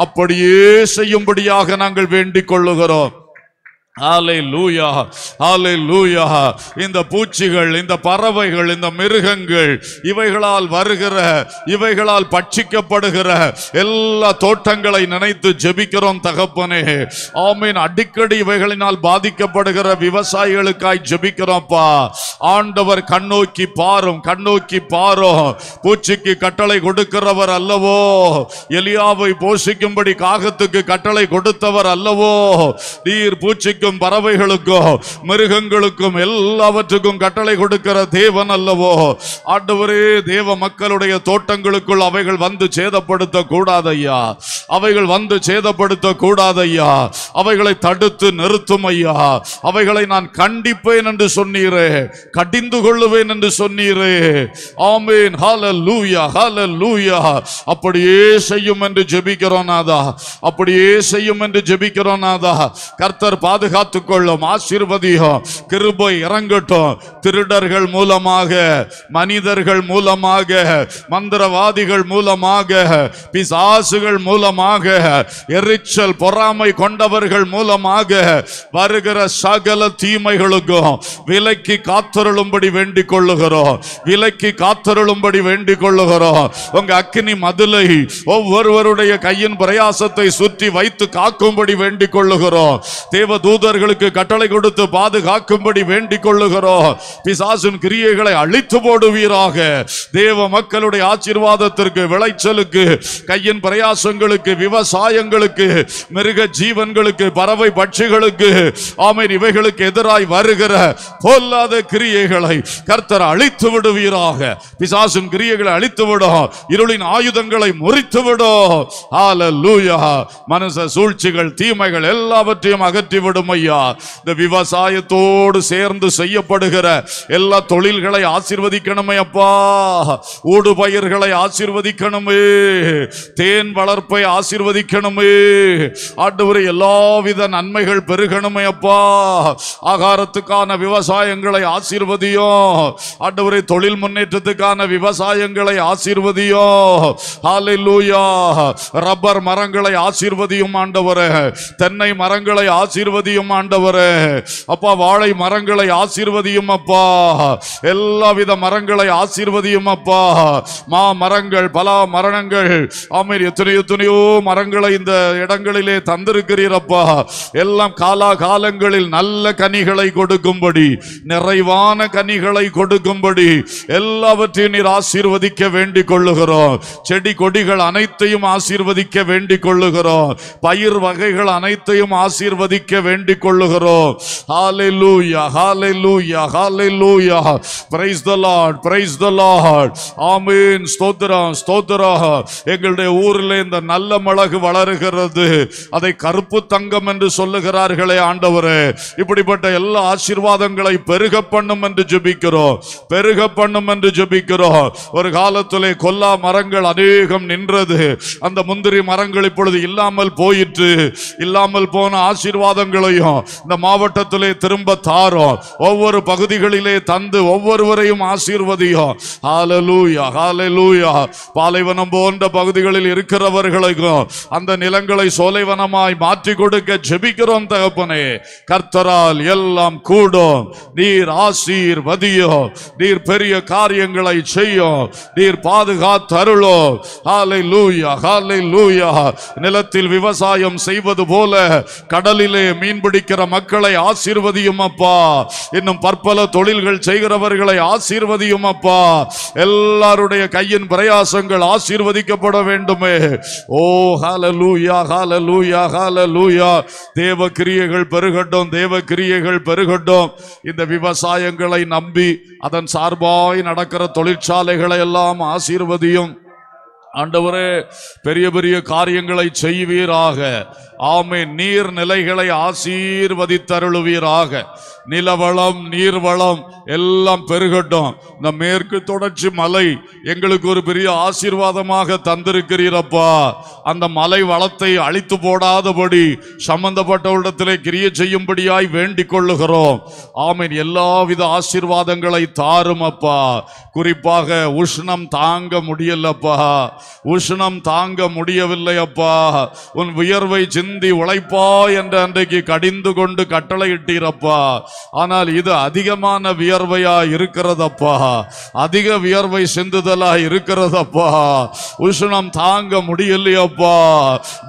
அப்படியே செய்யும்படியாக நாங்கள் வேண்டிக் கொள்ளுகிறோம் இந்த பூச்சிகள் இந்த பறவைகள் இந்த மிருகங்கள் இவைகளால் வருகிற இவைகளால் பட்சிக்கப்படுகிற எல்லா தோட்டங்களை நினைத்து ஜெபிக்கிறோம் தகப்பனே ஆமீன் அடிக்கடி இவைகளினால் பாதிக்கப்படுகிற விவசாயிகளுக்காய் ஜெபிக்கிறோம்ப்பா ஆண்டவர் கண்ணோக்கி பாரும் கண்ணோக்கி பாரும் பூச்சிக்கு கட்டளை கொடுக்கிறவர் அல்லவோ எலியாவை போஷிக்கும்படி காகத்துக்கு கட்டளை கொடுத்தவர் அல்லவோ நீர் பூச்சிக்கு பூமிக்கும் பறவைகளுக்கும் மிருகங்களுக்கும் எல்லாவற்றுக்கும் கட்டளை கொடுக்கிற தேவன் அல்லவோ ஆண்டவரே தேவ மக்களுடைய தோட்டங்களுக்குள் அவைகள் வந்து சேதப்படுத்த கூடாதையா அவைகள் வந்து சேதப்படுத்த கூடாதையா அவைகளை தடுத்து நிறுத்தும் ஐயா அவைகளை நான் கண்டிப்பேன் என்று சொன்னீரே கடிந்து கொள்ளுவேன் என்று சொன்னீரே ஆமேன் ஹால லூயா ஹால லூயா அப்படியே செய்யும் என்று ஜெபிக்கிறோம் நாதா அப்படியே செய்யும் என்று ஜெபிக்கிறோம் நாதா கர்த்தர் பாதுகா பாதுகாத்துக் கொள்ளும் ஆசீர்வதியும் கிருபை இறங்கட்டும் திருடர்கள் மூலமாக மனிதர்கள் மூலமாக மந்திரவாதிகள் மூலமாக பிசாசுகள் மூலமாக எரிச்சல் பொறாமை கொண்டவர்கள் மூலமாக வருகிற சகல தீமைகளுக்கும் விலைக்கு காத்தருளும்படி வேண்டிக் கொள்ளுகிறோம் விலைக்கு காத்தருளும்படி வேண்டிக் கொள்ளுகிறோம் உங்க அக்னி மதுளை ஒவ்வொருவருடைய கையின் பிரயாசத்தை சுற்றி வைத்து காக்கும்படி வேண்டிக் கொள்ளுகிறோம் தேவதூ தூதர்களுக்கு கட்டளை கொடுத்து பாதுகாக்கும்படி வேண்டிக் கொள்ளுகிறோம் பிசாசின் கிரியைகளை அழித்து போடுவீராக தேவ மக்களுடைய ஆசீர்வாதத்திற்கு விளைச்சலுக்கு கையின் பிரயாசங்களுக்கு விவசாயங்களுக்கு மிருக ஜீவன்களுக்கு பறவை பட்சிகளுக்கு ஆமை இவைகளுக்கு எதிராய் வருகிற பொல்லாத கிரியைகளை கர்த்தர் அழித்து விடுவீராக பிசாசின் கிரியைகளை அழித்து விடும் இருளின் ஆயுதங்களை முறித்து விடும் மனுஷ சூழ்ச்சிகள் தீமைகள் எல்லாவற்றையும் அகற்றி விடும் ஐயா இந்த விவசாயத்தோடு சேர்ந்து செய்யப்படுகிற எல்லா தொழில்களை ஆசிர்வதிக்கணுமே அப்பா ஊடு பயிர்களை ஆசிர்வதிக்கணுமே தேன் வளர்ப்பை ஆசிர்வதிக்கணுமே ஆண்டவரை எல்லாவித நன்மைகள் பெருகணுமே அப்பா ஆகாரத்துக்கான விவசாயங்களை ஆசிர்வதியும் ஆண்டு தொழில் முன்னேற்றத்துக்கான விவசாயங்களை ஆசிர்வதியும் ரப்பர் மரங்களை ஆசிர்வதியும் ஆண்டவரே தென்னை மரங்களை ஆசிர்வதியும் செய்யும் ஆண்டவரே அப்பா வாழை மரங்களை ஆசீர்வதியும் அப்பா எல்லா வித மரங்களை ஆசீர்வதியும் அப்பா மா மரங்கள் பல மரணங்கள் ஆமீர் எத்தனையோ எத்தனையோ மரங்களை இந்த இடங்களிலே தந்திருக்கிறீர் அப்பா எல்லாம் காலா காலங்களில் நல்ல கனிகளை கொடுக்கும்படி நிறைவான கனிகளை கொடுக்கும்படி எல்லாவற்றையும் நீர் ஆசீர்வதிக்க வேண்டிக் கொள்ளுகிறோம் செடி கொடிகள் அனைத்தையும் ஆசீர்வதிக்க வேண்டிக் கொள்ளுகிறோம் பயிர் வகைகள் அனைத்தையும் ஆசீர்வதிக்க வேண்டி வேண்டிக் கொள்ளுகிறோம் எங்களுடைய ஊரில் இந்த நல்ல மிளகு வளருகிறது அதை கருப்பு தங்கம் என்று சொல்லுகிறார்களே ஆண்டவரே இப்படிப்பட்ட எல்லா ஆசீர்வாதங்களை பெருக பண்ணும் என்று ஜெபிக்கிறோம் பெருக பண்ணும் என்று ஜெபிக்கிறோம் ஒரு காலத்திலே கொல்லா மரங்கள் அநேகம் நின்றது அந்த முந்திரி மரங்கள் இப்பொழுது இல்லாமல் போயிற்று இல்லாமல் போன ஆசீர்வாதங்களை முடியும் இந்த மாவட்டத்திலே திரும்ப தாரோம் ஒவ்வொரு பகுதிகளிலே தந்து ஒவ்வொருவரையும் ஆசீர்வதியும் பாலைவனம் போன்ற பகுதிகளில் இருக்கிறவர்களுக்கும் அந்த நிலங்களை சோலைவனமாய் மாற்றி கொடுக்க ஜெபிக்கிறோம் தகப்பனே கர்த்தரால் எல்லாம் கூடும் நீர் ஆசீர்வதியும் நீர் பெரிய காரியங்களை செய்யும் நீர் பாதுகாத்தருளும் நிலத்தில் விவசாயம் செய்வது போல கடலிலே மீன்பிடி கடைபிடிக்கிற மக்களை ஆசீர்வதியும் அப்பா இன்னும் பற்பல தொழில்கள் செய்கிறவர்களை ஆசீர்வதியும் அப்பா எல்லாருடைய கையின் பிரயாசங்கள் ஆசீர்வதிக்கப்பட வேண்டுமே ஓ ஹால லூயா ஹால லூயா ஹால லூயா தேவ கிரியைகள் பெருகட்டும் தேவ கிரியைகள் பெருகட்டும் இந்த விவசாயங்களை நம்பி அதன் சார்பாய் நடக்கிற தொழிற்சாலைகளை எல்லாம் ஆசீர்வதியும் ஆண்டவரே பெரிய பெரிய காரியங்களை செய்வீராக ஆமை நீர் நிலைகளை ஆசீர்வதித்தருளுவீராக நிலவளம் நீர்வளம் எல்லாம் பெருகட்டும் இந்த மேற்கு தொடர்ச்சி மலை எங்களுக்கு ஒரு பெரிய ஆசீர்வாதமாக தந்திருக்கிறீரப்பா அந்த மலை வளத்தை அழித்து போடாதபடி இடத்திலே கிரிய செய்யும்படியாய் வேண்டிக் கொள்ளுகிறோம் ஆமீன் எல்லாவித ஆசீர்வாதங்களை தாரும் அப்பா குறிப்பாக உஷ்ணம் தாங்க முடியலப்பா உஷ்ணம் தாங்க முடியவில்லை அப்பா உன் உயர்வை சிந்த ஏந்தி உழைப்பா என்று அன்றைக்கு கடிந்து கொண்டு கட்டளை இட்டீரப்பா ஆனால் இது அதிகமான வியர்வையா இருக்கிறதப்பா அதிக வியர்வை சிந்துதலா இருக்கிறதப்பா உஷ்ணம் தாங்க முடியலையப்பா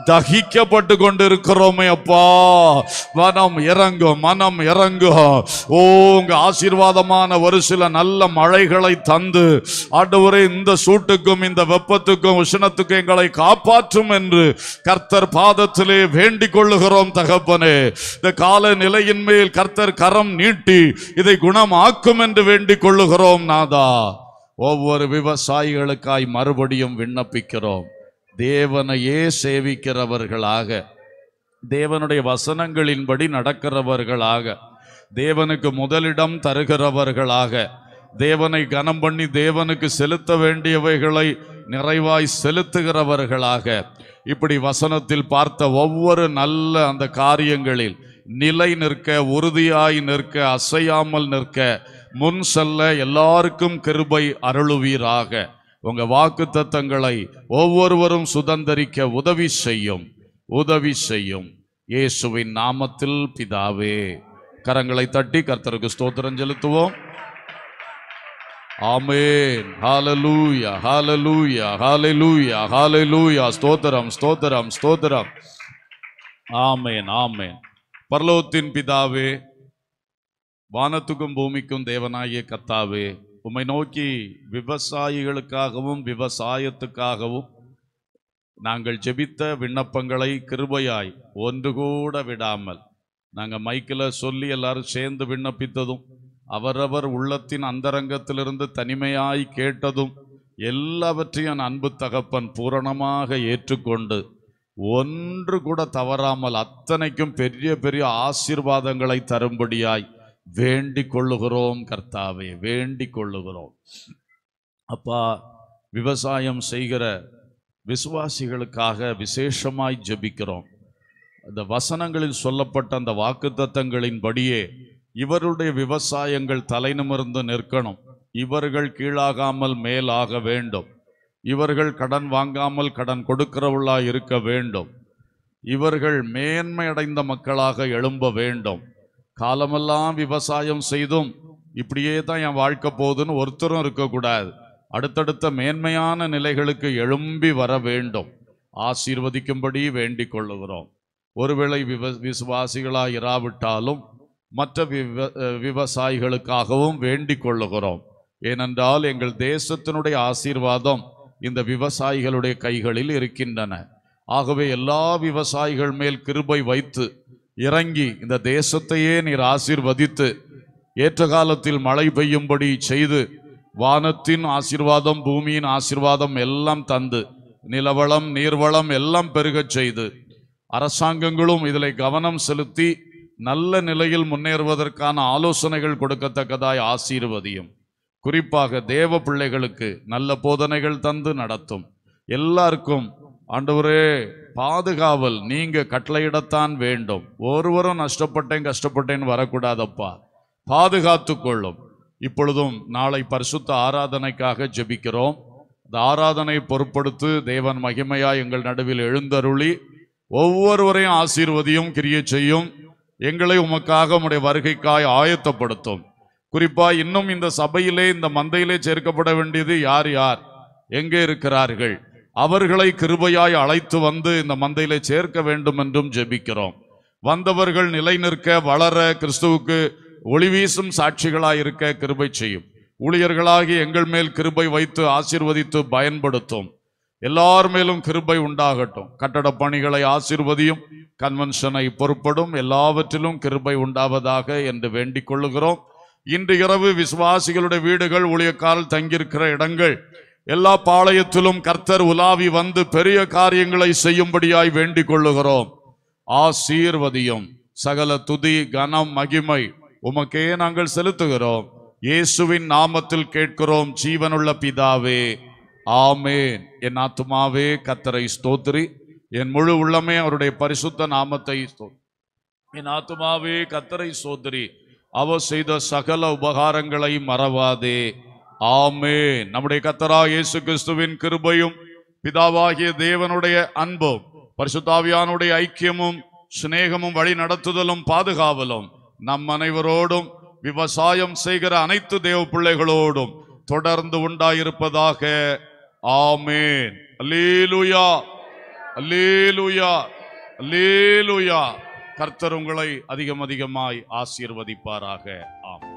தகிக்கப்பட்டு கொண்டு இருக்கிறோமே அப்பா மனம் இறங்கும் மனம் இறங்கும் ஓ உங்க ஆசீர்வாதமான ஒரு சில நல்ல மழைகளை தந்து ஆண்டவரே இந்த சூட்டுக்கும் இந்த வெப்பத்துக்கும் உஷ்ணத்துக்கும் எங்களை காப்பாற்றும் என்று கர்த்தர் பாதத்திலே வேண்டிக் கொள்ளுகிறோம் தகப்பனே இந்த கால நிலையின் மேல் கர்த்தர் கரம் நீட்டி இதை குணமாக்கும் என்று வேண்டிக் கொள்ளுகிறோம் நாதா ஒவ்வொரு விவசாயிகளுக்காய் மறுபடியும் விண்ணப்பிக்கிறோம் தேவனையே சேவிக்கிறவர்களாக தேவனுடைய வசனங்களின்படி நடக்கிறவர்களாக தேவனுக்கு முதலிடம் தருகிறவர்களாக தேவனை கனம் பண்ணி தேவனுக்கு செலுத்த வேண்டியவைகளை நிறைவாய் செலுத்துகிறவர்களாக இப்படி வசனத்தில் பார்த்த ஒவ்வொரு நல்ல அந்த காரியங்களில் நிலை நிற்க உறுதியாய் நிற்க அசையாமல் நிற்க முன் செல்ல எல்லாருக்கும் கிருபை அருளுவீராக உங்கள் வாக்கு தத்தங்களை ஒவ்வொருவரும் சுதந்திரிக்க உதவி செய்யும் உதவி செய்யும் இயேசுவின் நாமத்தில் பிதாவே கரங்களை தட்டி கர்த்தருக்கு ஸ்தோத்திரம் செலுத்துவோம் பரலோத்தின் ஆமேன் பிதாவே வானத்துக்கும் பூமிக்கும் தேவனாகிய கத்தாவே உம்மை நோக்கி விவசாயிகளுக்காகவும் விவசாயத்துக்காகவும் நாங்கள் ஜெபித்த விண்ணப்பங்களை கிருபையாய் ஒன்று கூட விடாமல் நாங்கள் மைக்கில் சொல்லி எல்லாரும் சேர்ந்து விண்ணப்பித்ததும் அவரவர் உள்ளத்தின் அந்தரங்கத்திலிருந்து தனிமையாய் கேட்டதும் எல்லாவற்றையும் அன்பு தகப்பன் பூரணமாக ஏற்றுக்கொண்டு ஒன்று கூட தவறாமல் அத்தனைக்கும் பெரிய பெரிய ஆசீர்வாதங்களை தரும்படியாய் வேண்டிக் கொள்ளுகிறோம் கர்த்தாவே வேண்டிக் கொள்ளுகிறோம் அப்பா விவசாயம் செய்கிற விசுவாசிகளுக்காக விசேஷமாய் ஜபிக்கிறோம் இந்த வசனங்களில் சொல்லப்பட்ட அந்த வாக்குத்தத்தங்களின் படியே இவருடைய விவசாயங்கள் தலைநிமிர்ந்து நிற்கணும் இவர்கள் கீழாகாமல் மேலாக வேண்டும் இவர்கள் கடன் வாங்காமல் கடன் கொடுக்கிறவர்களாக இருக்க வேண்டும் இவர்கள் மேன்மையடைந்த மக்களாக எழும்ப வேண்டும் காலமெல்லாம் விவசாயம் செய்தும் இப்படியே தான் என் வாழ்க்கை போகுதுன்னு ஒருத்தரும் இருக்கக்கூடாது அடுத்தடுத்த மேன்மையான நிலைகளுக்கு எழும்பி வர வேண்டும் ஆசீர்வதிக்கும்படி வேண்டிக் கொள்ளுகிறோம் ஒருவேளை விவ விசுவாசிகளாக இராவிட்டாலும் மற்ற விவ விவசாயிகளுக்காகவும் வேண்டிக் கொள்ளுகிறோம் ஏனென்றால் எங்கள் தேசத்தினுடைய ஆசீர்வாதம் இந்த விவசாயிகளுடைய கைகளில் இருக்கின்றன ஆகவே எல்லா விவசாயிகள் மேல் கிருபை வைத்து இறங்கி இந்த தேசத்தையே நீர் ஆசீர்வதித்து ஏற்ற காலத்தில் மழை பெய்யும்படி செய்து வானத்தின் ஆசிர்வாதம் பூமியின் ஆசிர்வாதம் எல்லாம் தந்து நிலவளம் நீர்வளம் எல்லாம் பெருகச் செய்து அரசாங்கங்களும் இதில் கவனம் செலுத்தி நல்ல நிலையில் முன்னேறுவதற்கான ஆலோசனைகள் கொடுக்கத்தக்கதாய் ஆசீர்வதியும் குறிப்பாக தேவ பிள்ளைகளுக்கு நல்ல போதனைகள் தந்து நடத்தும் எல்லாருக்கும் ஆண்டவரே பாதுகாவல் நீங்க கட்டளையிடத்தான் வேண்டும் ஒருவரும் நஷ்டப்பட்டேன் கஷ்டப்பட்டேன்னு வரக்கூடாதப்பா பாதுகாத்து கொள்ளும் இப்பொழுதும் நாளை பரிசுத்த ஆராதனைக்காக ஜெபிக்கிறோம் இந்த ஆராதனை பொருட்படுத்து தேவன் மகிமையா எங்கள் நடுவில் எழுந்தருளி ஒவ்வொருவரையும் ஆசீர்வதியும் கிரியை செய்யும் எங்களை உமக்காக உடைய வருகைக்காய் ஆயத்தப்படுத்தும் குறிப்பாக இன்னும் இந்த சபையிலே இந்த மந்தையிலே சேர்க்கப்பட வேண்டியது யார் யார் எங்கே இருக்கிறார்கள் அவர்களை கிருபையாய் அழைத்து வந்து இந்த மந்தையிலே சேர்க்க வேண்டும் என்றும் ஜெபிக்கிறோம் வந்தவர்கள் நிலை நிற்க வளர கிறிஸ்துவுக்கு ஒளிவீசும் சாட்சிகளாய் இருக்க கிருபை செய்யும் ஊழியர்களாகி எங்கள் மேல் கிருபை வைத்து ஆசிர்வதித்து பயன்படுத்தும் எல்லார் மேலும் கிருபை உண்டாகட்டும் கட்டட பணிகளை ஆசிர்வதியும் கன்வென்ஷனை பொறுப்படும் எல்லாவற்றிலும் கிருபை உண்டாவதாக என்று வேண்டிக் கொள்ளுகிறோம் இன்று இரவு விசுவாசிகளுடைய வீடுகள் ஊழியக்காரல் தங்கியிருக்கிற இடங்கள் எல்லா பாளையத்திலும் கர்த்தர் உலாவி வந்து பெரிய காரியங்களை செய்யும்படியாய் வேண்டிக் கொள்ளுகிறோம் ஆசீர்வதியும் சகல துதி கனம் மகிமை உமக்கே நாங்கள் செலுத்துகிறோம் இயேசுவின் நாமத்தில் கேட்கிறோம் ஜீவனுள்ள பிதாவே ஆமேன் என் ஆத்துமாவே கத்தரை ஸ்தோத்ரி என் முழு உள்ளமே அவருடைய பரிசுத்த நாமத்தை என் ஆத்துமாவே கத்தரை சோதரி அவர் செய்த சகல உபகாரங்களை மறவாதே ஆமே நம்முடைய கத்தரா இயேசு கிறிஸ்துவின் கிருபையும் பிதாவாகிய தேவனுடைய அன்பும் பரிசுத்தாவியானுடைய ஐக்கியமும் சிநேகமும் வழி நடத்துதலும் பாதுகாவலும் நம் அனைவரோடும் விவசாயம் செய்கிற அனைத்து தேவ பிள்ளைகளோடும் தொடர்ந்து உண்டாயிருப்பதாக ஆமேன் அல்லேலுயா அல்லேலுயா அல்லேலுயா கர்த்தர் உங்களை அதிகம் அதிகமாய் ஆசீர்வதிப்பாராக ஆம்